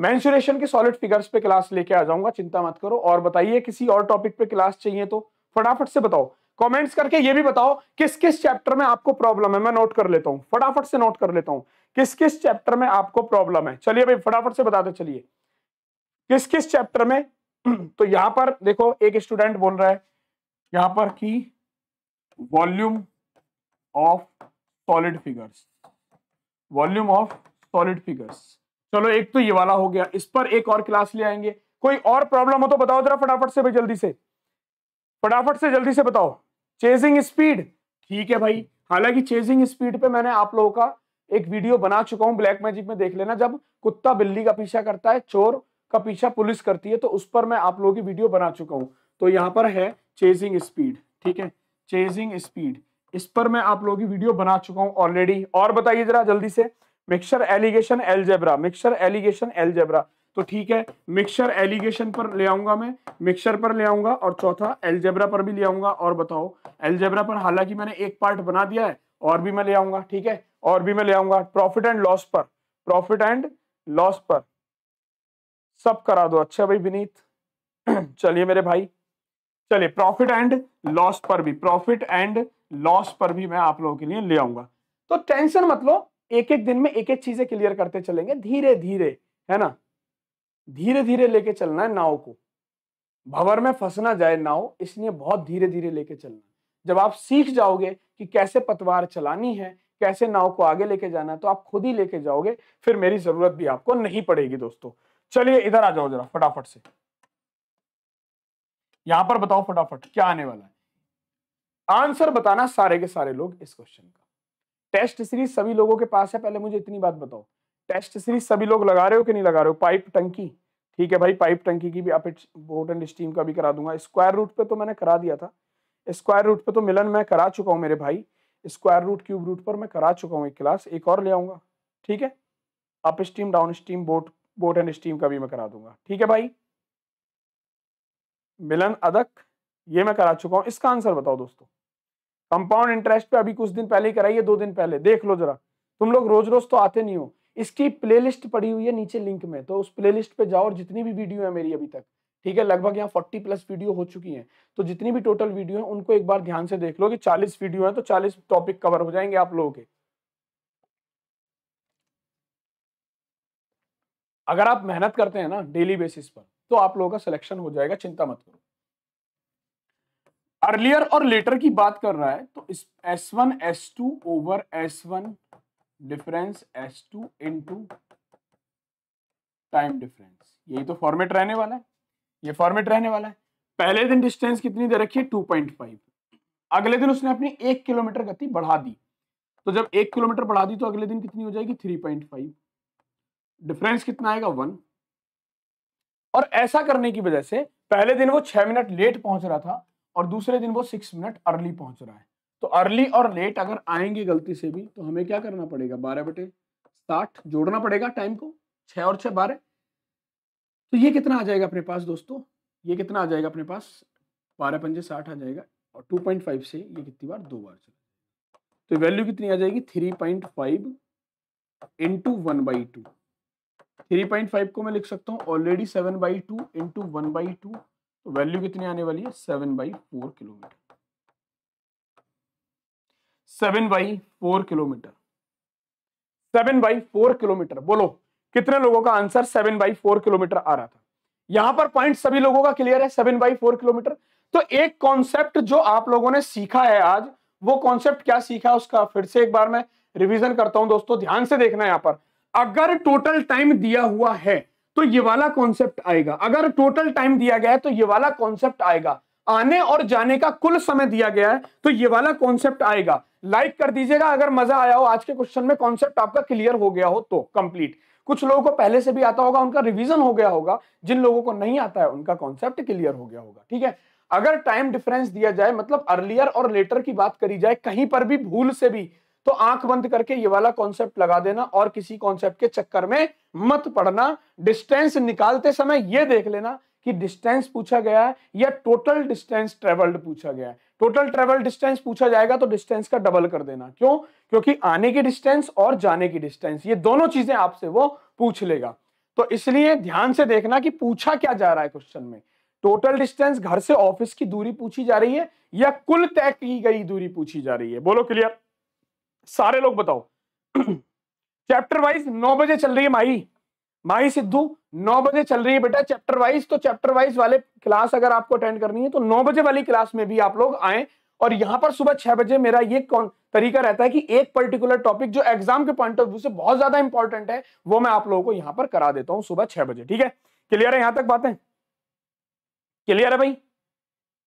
मैंसुरेशन के सॉलिड फिगर्स पे क्लास लेके आ जाऊंगा चिंता मत करो और बताइए किसी और टॉपिक पे क्लास चाहिए तो फटाफट से बताओ कमेंट्स करके ये भी बताओ किस किस चैप्टर में आपको प्रॉब्लम है मैं नोट कर लेता हूँ फटाफट से नोट कर लेता हूँ किस किस चैप्टर में आपको प्रॉब्लम है चलिए भाई फटाफट से बताते चलिए किस किस चैप्टर में तो यहां पर देखो एक स्टूडेंट बोल रहा है यहां पर कि volume of solid figures volume of solid figures चलो एक तो ये वाला हो गया इस पर एक और क्लास ले आएंगे कोई और प्रॉब्लम हो तो बताओ जरा फटाफट से भाई जल्दी से फटाफट से जल्दी से बताओ चेजिंग स्पीड ठीक है भाई हालांकि चेजिंग स्पीड पे मैंने आप लोगों का एक वीडियो बना चुका हूं ब्लैक मैजिक में देख लेना जब कुत्ता बिल्ली का पीछा करता है चोर का पीछा पुलिस करती है तो उस पर मैं आप लोगों की वीडियो बना चुका हूं तो यहां पर है चेजिंग स्पीड ठीक है चेजिंग स्पीड इस पर मैं आप लोगों की वीडियो बना चुका हूं ऑलरेडी और बताइए जरा जल्दी से mixture alligation algebra mixture alligation algebra तो ठीक है मिक्सर एलिगेशन पर ले आऊंगा मैं मिक्सर पर ले आऊंगा और चौथा एलजेब्रा पर भी ले आऊंगा और बताओ एलजेब्रा पर हालांकि मैंने एक पार्ट बना दिया है और भी मैं ले आऊंगा ठीक है और भी मैं ले आऊंगा प्रॉफिट एंड लॉस पर प्रॉफिट एंड लॉस पर सब करा दो अच्छा भाई विनीत चलिए मेरे भाई चलिए प्रॉफिट एंड लॉस पर भी प्रॉफिट एंड लॉस पर भी मैं आप लोगों के लिए ले आऊंगा तो टेंशन मतलब एक एक दिन में एक एक चीजें क्लियर करते चलेंगे धीरे धीरे है ना धीरे धीरे लेके चलना है नाव को भंवर में फंसना जाए नाव इसलिए बहुत धीरे धीरे लेके चलना जब आप सीख जाओगे कि कैसे पतवार चलानी है कैसे नाव को आगे लेके जाना है तो आप खुद ही लेके जाओगे फिर मेरी जरूरत भी आपको नहीं पड़ेगी दोस्तों चलिए इधर आ जाओ जरा फटाफट से यहां पर बताओ फटाफट क्या आने वाला है आंसर बताना सारे के सारे लोग इस क्वेश्चन का टेस्ट सीरीज सभी लोगों के पास है पहले मुझे इतनी बात बताओ टेस्ट सीरीज सभी लोग लगा रहे हो कि नहीं लगा रहे हो पाइप टंकी ठीक है भाई पाइप टंकी की भी आप बोट एंड स्टीम का भी करा दूंगा स्क्वायर रूट पे तो मैंने करा दिया था स्क्वायर रूट पे तो मिलन मैं करा चुका हूँ मेरे भाई स्क्वायर रूट क्यूब रूट पर मैं करा चुका हूँ एक क्लास एक और ले आऊंगा ठीक है upstream downstream boat boat and stream का भी मैं करा दूंगा ठीक है भाई मिलन अदक ये मैं करा चुका हूं इसका आंसर बताओ दोस्तों कंपाउंड इंटरेस्ट पे अभी कुछ दिन पहले ही कराइए दो दिन पहले देख लो जरा तुम लोग रोज रोज तो आते नहीं हो इसकी प्लेलिस्ट पड़ी हुई है नीचे लिंक में तो उस प्लेलिस्ट पे जाओ और जितनी भी वीडियो है मेरी अभी तक ठीक है लगभग यहाँ 40 प्लस वीडियो हो चुकी हैं तो जितनी भी टोटल वीडियो है उनको एक बार ध्यान से देख लो कि 40 वीडियो है तो 40 टॉपिक कवर हो जाएंगे आप लोगों के अगर आप मेहनत करते हैं ना डेली बेसिस पर तो आप लोगों का सिलेक्शन हो जाएगा चिंता मत करो अर्लियर और लेटर की बात कर रहा है तो S one S two over S one difference S two into time difference यही तो फॉर्मेट रहने वाला है ये फॉर्मेट रहने वाला है पहले दिन डिस्टेंस कितनी दे रखी है टू पॉइंट फाइव अगले दिन उसने अपनी एक किलोमीटर गति बढ़ा दी तो जब एक किलोमीटर बढ़ा दी तो अगले दिन कितनी हो जाएगी थ्री पॉइंट फाइव डिफरेंस कितना आएगा वन और ऐसा करने की वजह से पहले दिन वो छह मिनट लेट पहुंच रहा था और दूसरे दिन वो सिक्स मिनट अर्ली पहुंच रहा है तो अर्ली और लेट अगर आएंगे गलती से भी तो हमें क्या करना पड़ेगा बारह बटे साठ जोड़ना पड़ेगा टाइम को छह और छह बारह तो ये कितना आ जाएगा अपने पास दोस्तों ये कितना आ जाएगा अपने पास बारह पंजे साठ आ जाएगा और टू पॉइंट फाइव से ये कितनी बार दो बार चलेगा तो वैल्यू कितनी आ जाएगी three point five into one by two three point five को मैं लिख सकता हूँ already seven by two into one by two तो वैल्यू कितनी आने वाली है seven by four kilometre seven by four kilometre seven by four kilometre बोलो कितने लोगों का answer seven by four kilometre आ रहा था यहां पर पॉइंट सभी लोगों का क्लियर है सेवन बाई फोर किलोमीटर तो एक कॉन्सेप्ट जो आप लोगों ने सीखा है आज वो कॉन्सेप्ट क्या सीखा उसका फिर से एक बार मैं रिवीजन करता हूं दोस्तों ध्यान से देखना यहां पर अगर टोटल टाइम दिया हुआ है तो ये वाला कॉन्सेप्ट आएगा अगर टोटल टाइम दिया गया है तो ये वाला कॉन्सेप्ट आएगा आने और जाने का कुल समय दिया गया है तो ये वाला कॉन्सेप्ट आएगा लाइक कर दीजिएगा अगर मजा आया हो आज के क्वेश्चन में कॉन्सेप्ट आपका क्लियर हो गया हो तो कंप्लीट कुछ लोगों को पहले से भी आता होगा उनका रिवीजन हो गया होगा जिन लोगों को नहीं आता है उनका कॉन्सेप्ट क्लियर हो गया होगा ठीक है अगर टाइम डिफरेंस दिया जाए मतलब अर्लियर और लेटर की बात करी जाए कहीं पर भी भूल से भी तो आंख बंद करके ये वाला कॉन्सेप्ट लगा देना और किसी कॉन्सेप्ट के चक्कर में मत पड़ना डिस्टेंस निकालते समय ये देख लेना कि डिस्टेंस पूछा गया है या टोटल डिस्टेंस ट्रेवल्ड पूछा गया है टोटल ट्रेवल डिस्टेंस पूछा जाएगा तो डिस्टेंस का डबल कर देना क्यों क्योंकि आने की डिस्टेंस और जाने की डिस्टेंस ये दोनों चीजें आपसे वो पूछ लेगा तो इसलिए ध्यान से देखना कि पूछा क्या जा रहा है क्वेश्चन में टोटल डिस्टेंस घर से ऑफिस की दूरी पूछी जा रही है या कुल तय की गई दूरी पूछी जा रही है बोलो क्लियर सारे लोग बताओ चैप्टर वाइज नौ बजे चल रही है माई माई सिद्धू नौ बजे चल रही है बेटा चैप्टर वाइज तो चैप्टर वाइज वाले क्लास अगर आपको अटेंड करनी है तो नौ बजे वाली क्लास में भी आप लोग आए और यहां पर सुबह छह बजे मेरा ये कौन तरीका रहता है कि एक पर्टिकुलर टॉपिक जो एग्जाम के पॉइंट ऑफ व्यू से बहुत ज्यादा इंपॉर्टेंट है वो मैं आप लोगों को यहां पर करा देता हूं सुबह छह बजे ठीक है क्लियर है यहां तक बातें क्लियर है भाई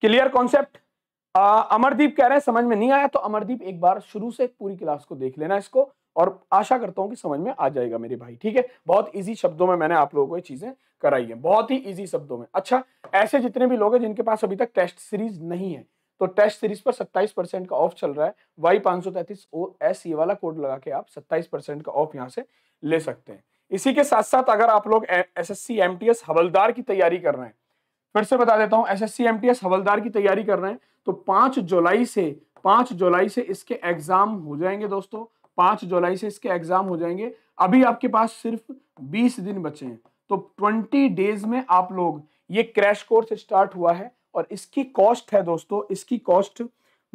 क्लियर कॉन्सेप्ट अमरदीप कह रहे हैं समझ में नहीं आया तो अमरदीप एक बार शुरू से पूरी क्लास को देख लेना इसको और आशा करता हूं कि समझ में आ जाएगा मेरे भाई ठीक है बहुत इजी शब्दों में मैंने आप लोगों को ये चीजें कराई है बहुत ही इजी शब्दों में अच्छा ऐसे जितने भी लोग हैं जिनके पास अभी तक टेस्ट सीरीज नहीं है तो टेस्ट सीरीज पर 27 परसेंट का ऑफ चल रहा है वाई पांच सौ तैतीस ओ एस ये वाला कोड लगा के आप 27 परसेंट का ऑफ यहाँ से ले सकते हैं इसी के साथ साथ अगर आप लोग एस एस हवलदार की तैयारी कर रहे हैं फिर से बता देता हूँ एस एस हवलदार की तैयारी कर रहे हैं तो पांच जुलाई से पांच जुलाई से इसके एग्ज़ाम हो जाएंगे दोस्तों पांच जुलाई से इसके एग्ज़ाम हो जाएंगे अभी आपके पास सिर्फ बीस दिन बचे हैं तो ट्वेंटी डेज में आप लोग ये क्रैश कोर्स स्टार्ट हुआ है और इसकी कॉस्ट है दोस्तों इसकी कॉस्ट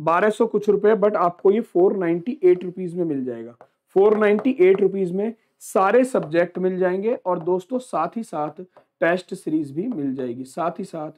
1200 कुछ रुपए बट आपको ये 498 रुपीस में मिल जाएगा 498 रुपीस में सारे सब्जेक्ट मिल जाएंगे और दोस्तों साथ ही साथ टेस्ट सीरीज भी मिल जाएगी साथ ही साथ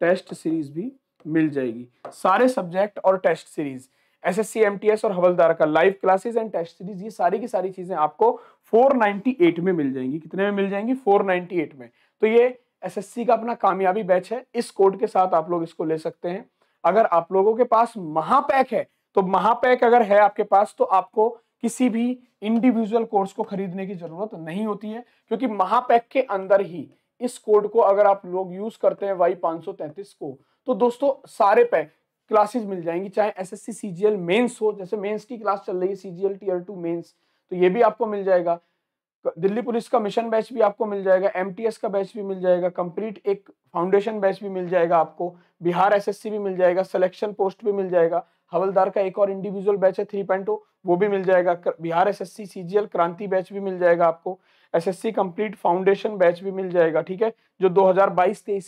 टेस्ट सीरीज भी मिल जाएगी सारे सब्जेक्ट और टेस्ट सीरीज एसएससी एस और हवलदार का live classes and test series ये सारी की सारी चीजें आपको 498 में मिल जाएंगी कितने में मिल जाएंगी 498 में तो ये एसएससी का अपना कामयाबी बैच है इस कोड के साथ आप लोग इसको ले सकते हैं अगर आप लोगों के पास महापैक है तो महापैक अगर है आपके पास तो आपको किसी भी इंडिविजुअल कोर्स को खरीदने की जरूरत नहीं होती है क्योंकि महापैक के अंदर ही इस कोड को अगर आप लोग यूज करते हैं वाई पांच को तो दोस्तों सारे पे क्लासेस मिल जाएंगी चाहे एसएससी सीजीएल मेंस हो जैसे मेंस की क्लास चल रही है सीजीएल टीयर टू मेंस तो ये भी आपको मिल जाएगा दिल्ली पुलिस का मिशन बैच भी आपको मिल जाएगा एमटीएस का बैच भी मिल जाएगा कंप्लीट एक फाउंडेशन बैच भी मिल जाएगा आपको बिहार एसएससी भी मिल जाएगा सिलेक्शन पोस्ट भी मिल जाएगा हवलदार का एक और इंडिविजुअल बैच है थ्री पॉइंट oh, वो भी मिल जाएगा Bihar S CGL Kranti batch भी मिल जाएगा आपको एस कंप्लीट फाउंडेशन बैच भी मिल जाएगा ठीक है जो दो हजार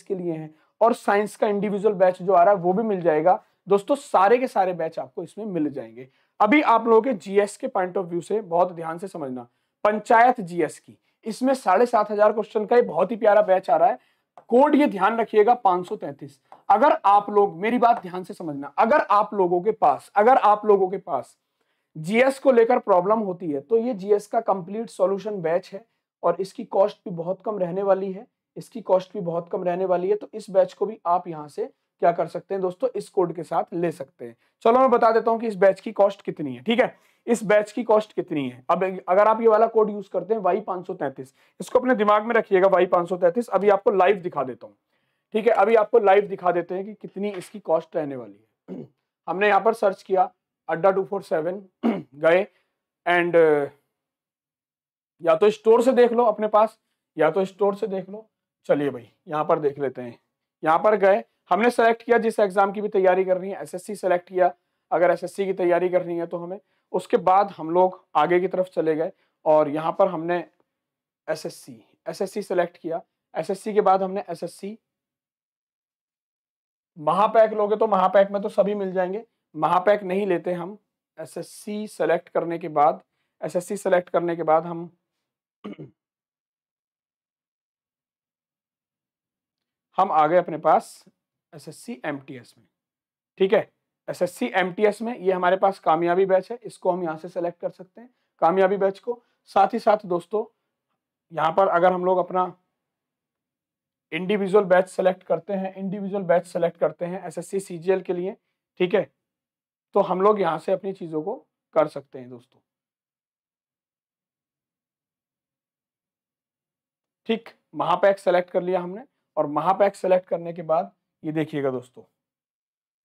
के लिए है और साइंस का इंडिविजुअल बैच जो आ रहा है वो भी मिल जाएगा दोस्तों सारे के सारे बैच आपको इसमें मिल जाएंगे अभी आप लोगों के जीएस के पॉइंट ऑफ व्यू से बहुत ध्यान से समझना पंचायत जीएस की इसमें साढ़े सात हजार क्वेश्चन का ये बहुत ही प्यारा बैच आ रहा है कोड ये ध्यान रखिएगा 533 अगर आप लोग मेरी बात ध्यान से समझना अगर आप लोगों के पास अगर आप लोगों के पास जीएस को लेकर प्रॉब्लम होती है तो ये जीएस का कंप्लीट सोल्यूशन बैच है और इसकी कॉस्ट भी बहुत कम रहने वाली है इसकी कॉस्ट भी बहुत कम रहने वाली है तो इस बैच को भी आप यहाँ से क्या कर सकते हैं दोस्तों इस कोड के साथ ले सकते हैं चलो मैं बता देता हूँ कि इस बैच की कॉस्ट कितनी है ठीक है इस बैच की कॉस्ट कितनी है अब अगर आप ये वाला कोड यूज करते हैं वाई पांच इसको अपने दिमाग में रखिएगा वाई तैतीस अभी आपको लाइव दिखा देता हूँ ठीक है अभी आपको लाइव दिखा देते हैं कि कितनी इसकी कॉस्ट रहने वाली है हमने यहाँ पर सर्च किया अड्डा टू फोर सेवन गए एंड या तो स्टोर से देख लो अपने पास या तो स्टोर से देख लो चलिए भाई यहाँ पर देख लेते हैं यहाँ पर गए हमने सेलेक्ट किया जिस एग्ज़ाम की भी तैयारी करनी है एसएससी सेलेक्ट किया अगर एसएससी की तैयारी करनी है तो हमें उसके बाद हम लोग आगे की तरफ चले गए और यहाँ पर हमने एसएससी एसएससी सेलेक्ट किया एसएससी के बाद हमने एसएससी महापैक लोगे तो महापैक में तो सभी मिल जाएंगे महापैक नहीं लेते हम सी सेलेक्ट करने के बाद सी सेलेक्ट करने के बाद हम हम आ गए अपने पास S S C M T S में ठीक है S S C M T S में ये हमारे पास कामयाबी बैच है इसको हम यहाँ से सेलेक्ट कर सकते हैं कामयाबी बैच को साथ ही साथ दोस्तों यहाँ पर अगर हम लोग अपना इंडिविजुअल बैच सेलेक्ट करते हैं इंडिविजुअल बैच सेलेक्ट करते हैं एसएससी सीजीएल के लिए ठीक है तो हम लोग यहाँ से अपनी चीज़ों को कर सकते हैं दोस्तों ठीक महापैक सेलेक्ट कर लिया हमने और महापैक सेलेक्ट करने के बाद ये देखिएगा दोस्तों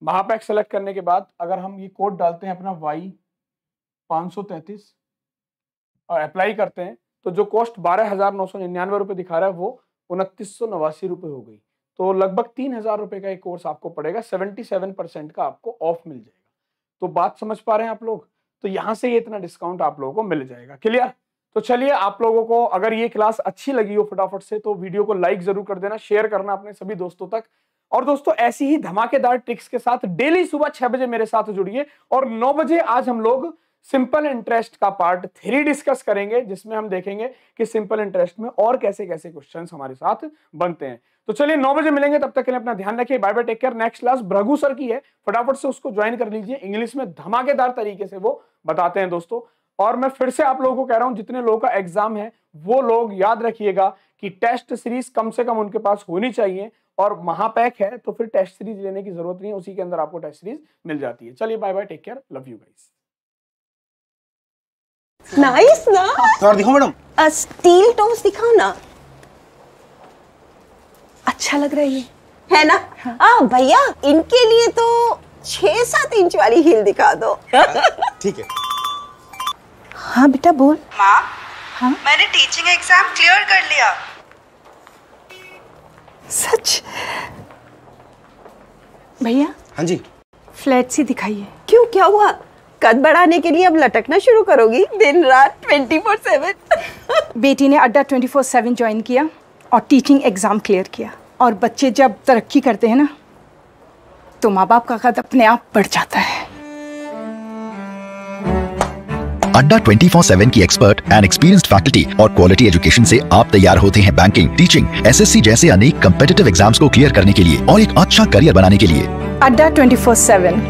महापैक सेलेक्ट करने के बाद अगर हम ये कोड डालते हैं अपना वाई 533 और अप्लाई करते हैं तो जो कॉस्ट बारह हजार नौ सौ निन्यानवे रुपये दिखा रहा है वो उनतीस सौ नवासी रुपये हो गई तो लगभग तीन हजार रुपये का एक कोर्स आपको पड़ेगा सेवेंटी सेवन परसेंट का आपको ऑफ मिल जाएगा तो बात समझ पा रहे हैं आप लोग तो यहाँ से ये इतना डिस्काउंट आप लोगों को मिल जाएगा क्लियर तो चलिए आप लोगों को अगर ये क्लास अच्छी लगी हो फटाफट से तो वीडियो को लाइक जरूर कर देना शेयर करना अपने सभी दोस्तों तक और दोस्तों ऐसी ही धमाकेदार ट्रिक्स के साथ डेली सुबह छह बजे मेरे साथ जुड़िए और नौ बजे आज हम लोग सिंपल इंटरेस्ट का पार्ट थ्री डिस्कस करेंगे जिसमें हम देखेंगे कि सिंपल इंटरेस्ट में और कैसे कैसे क्वेश्चंस हमारे साथ बनते हैं तो चलिए नौ बजे मिलेंगे तब तक के लिए अपना ध्यान रखिए bye bye take care next class Bhrighu sir की है फटाफट से उसको ज्वाइन कर लीजिए इंग्लिश में धमाकेदार तरीके से वो बताते हैं दोस्तों और मैं फिर से आप लोगों को कह रहा हूं जितने लोगों का एग्जाम है वो लोग याद रखिएगा कि टेस्ट सीरीज कम से कम उनके पास होनी चाहिए और महापैक है तो फिर टेस्ट सीरीज लेने की जरूरत नहीं है उसी के अंदर आपको टेस्ट सीरीज मिल जाती है चलिए bye bye take care love you guys nice ना और दिखाओ मैडम स्टील टोस दिखाओ ना अच्छा लग रहा है ये है ना हाँ, हाँ भैया इनके लिए तो छह सात इंच वाली हील दिखा दो ठीक है हाँ बेटा बोल माँ हाँ मैंने टीचिंग एग्जाम क्लियर कर लिया सच भैया हाँ जी फ्लैट सी दिखाइए क्यों क्या हुआ कद बढ़ाने के लिए अब लटकना शुरू करोगी दिन रात ट्वेंटी फोर सेवन बेटी ने अड्डा ट्वेंटी फोर सेवन ज्वाइन किया और टीचिंग एग्ज़ाम क्लियर किया और बच्चे जब तरक्की करते हैं ना तो माँ बाप का कद अपने आप बढ़ जाता है अड्डा ट्वेंटी फोर सेवन की एक्सपर्ट एंड एक्सपीरियंस फैकल्टी और क्वालिटी एजुकेशन से आप तैयार होते हैं बैंकिंग टीचिंग एसएससी जैसे अनेक कम्पिटेटिव एग्जाम्स को क्लियर करने के लिए और एक अच्छा करियर बनाने के लिए अड्डा ट्वेंटी फोर सेवन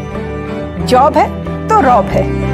जॉब है तो रॉब है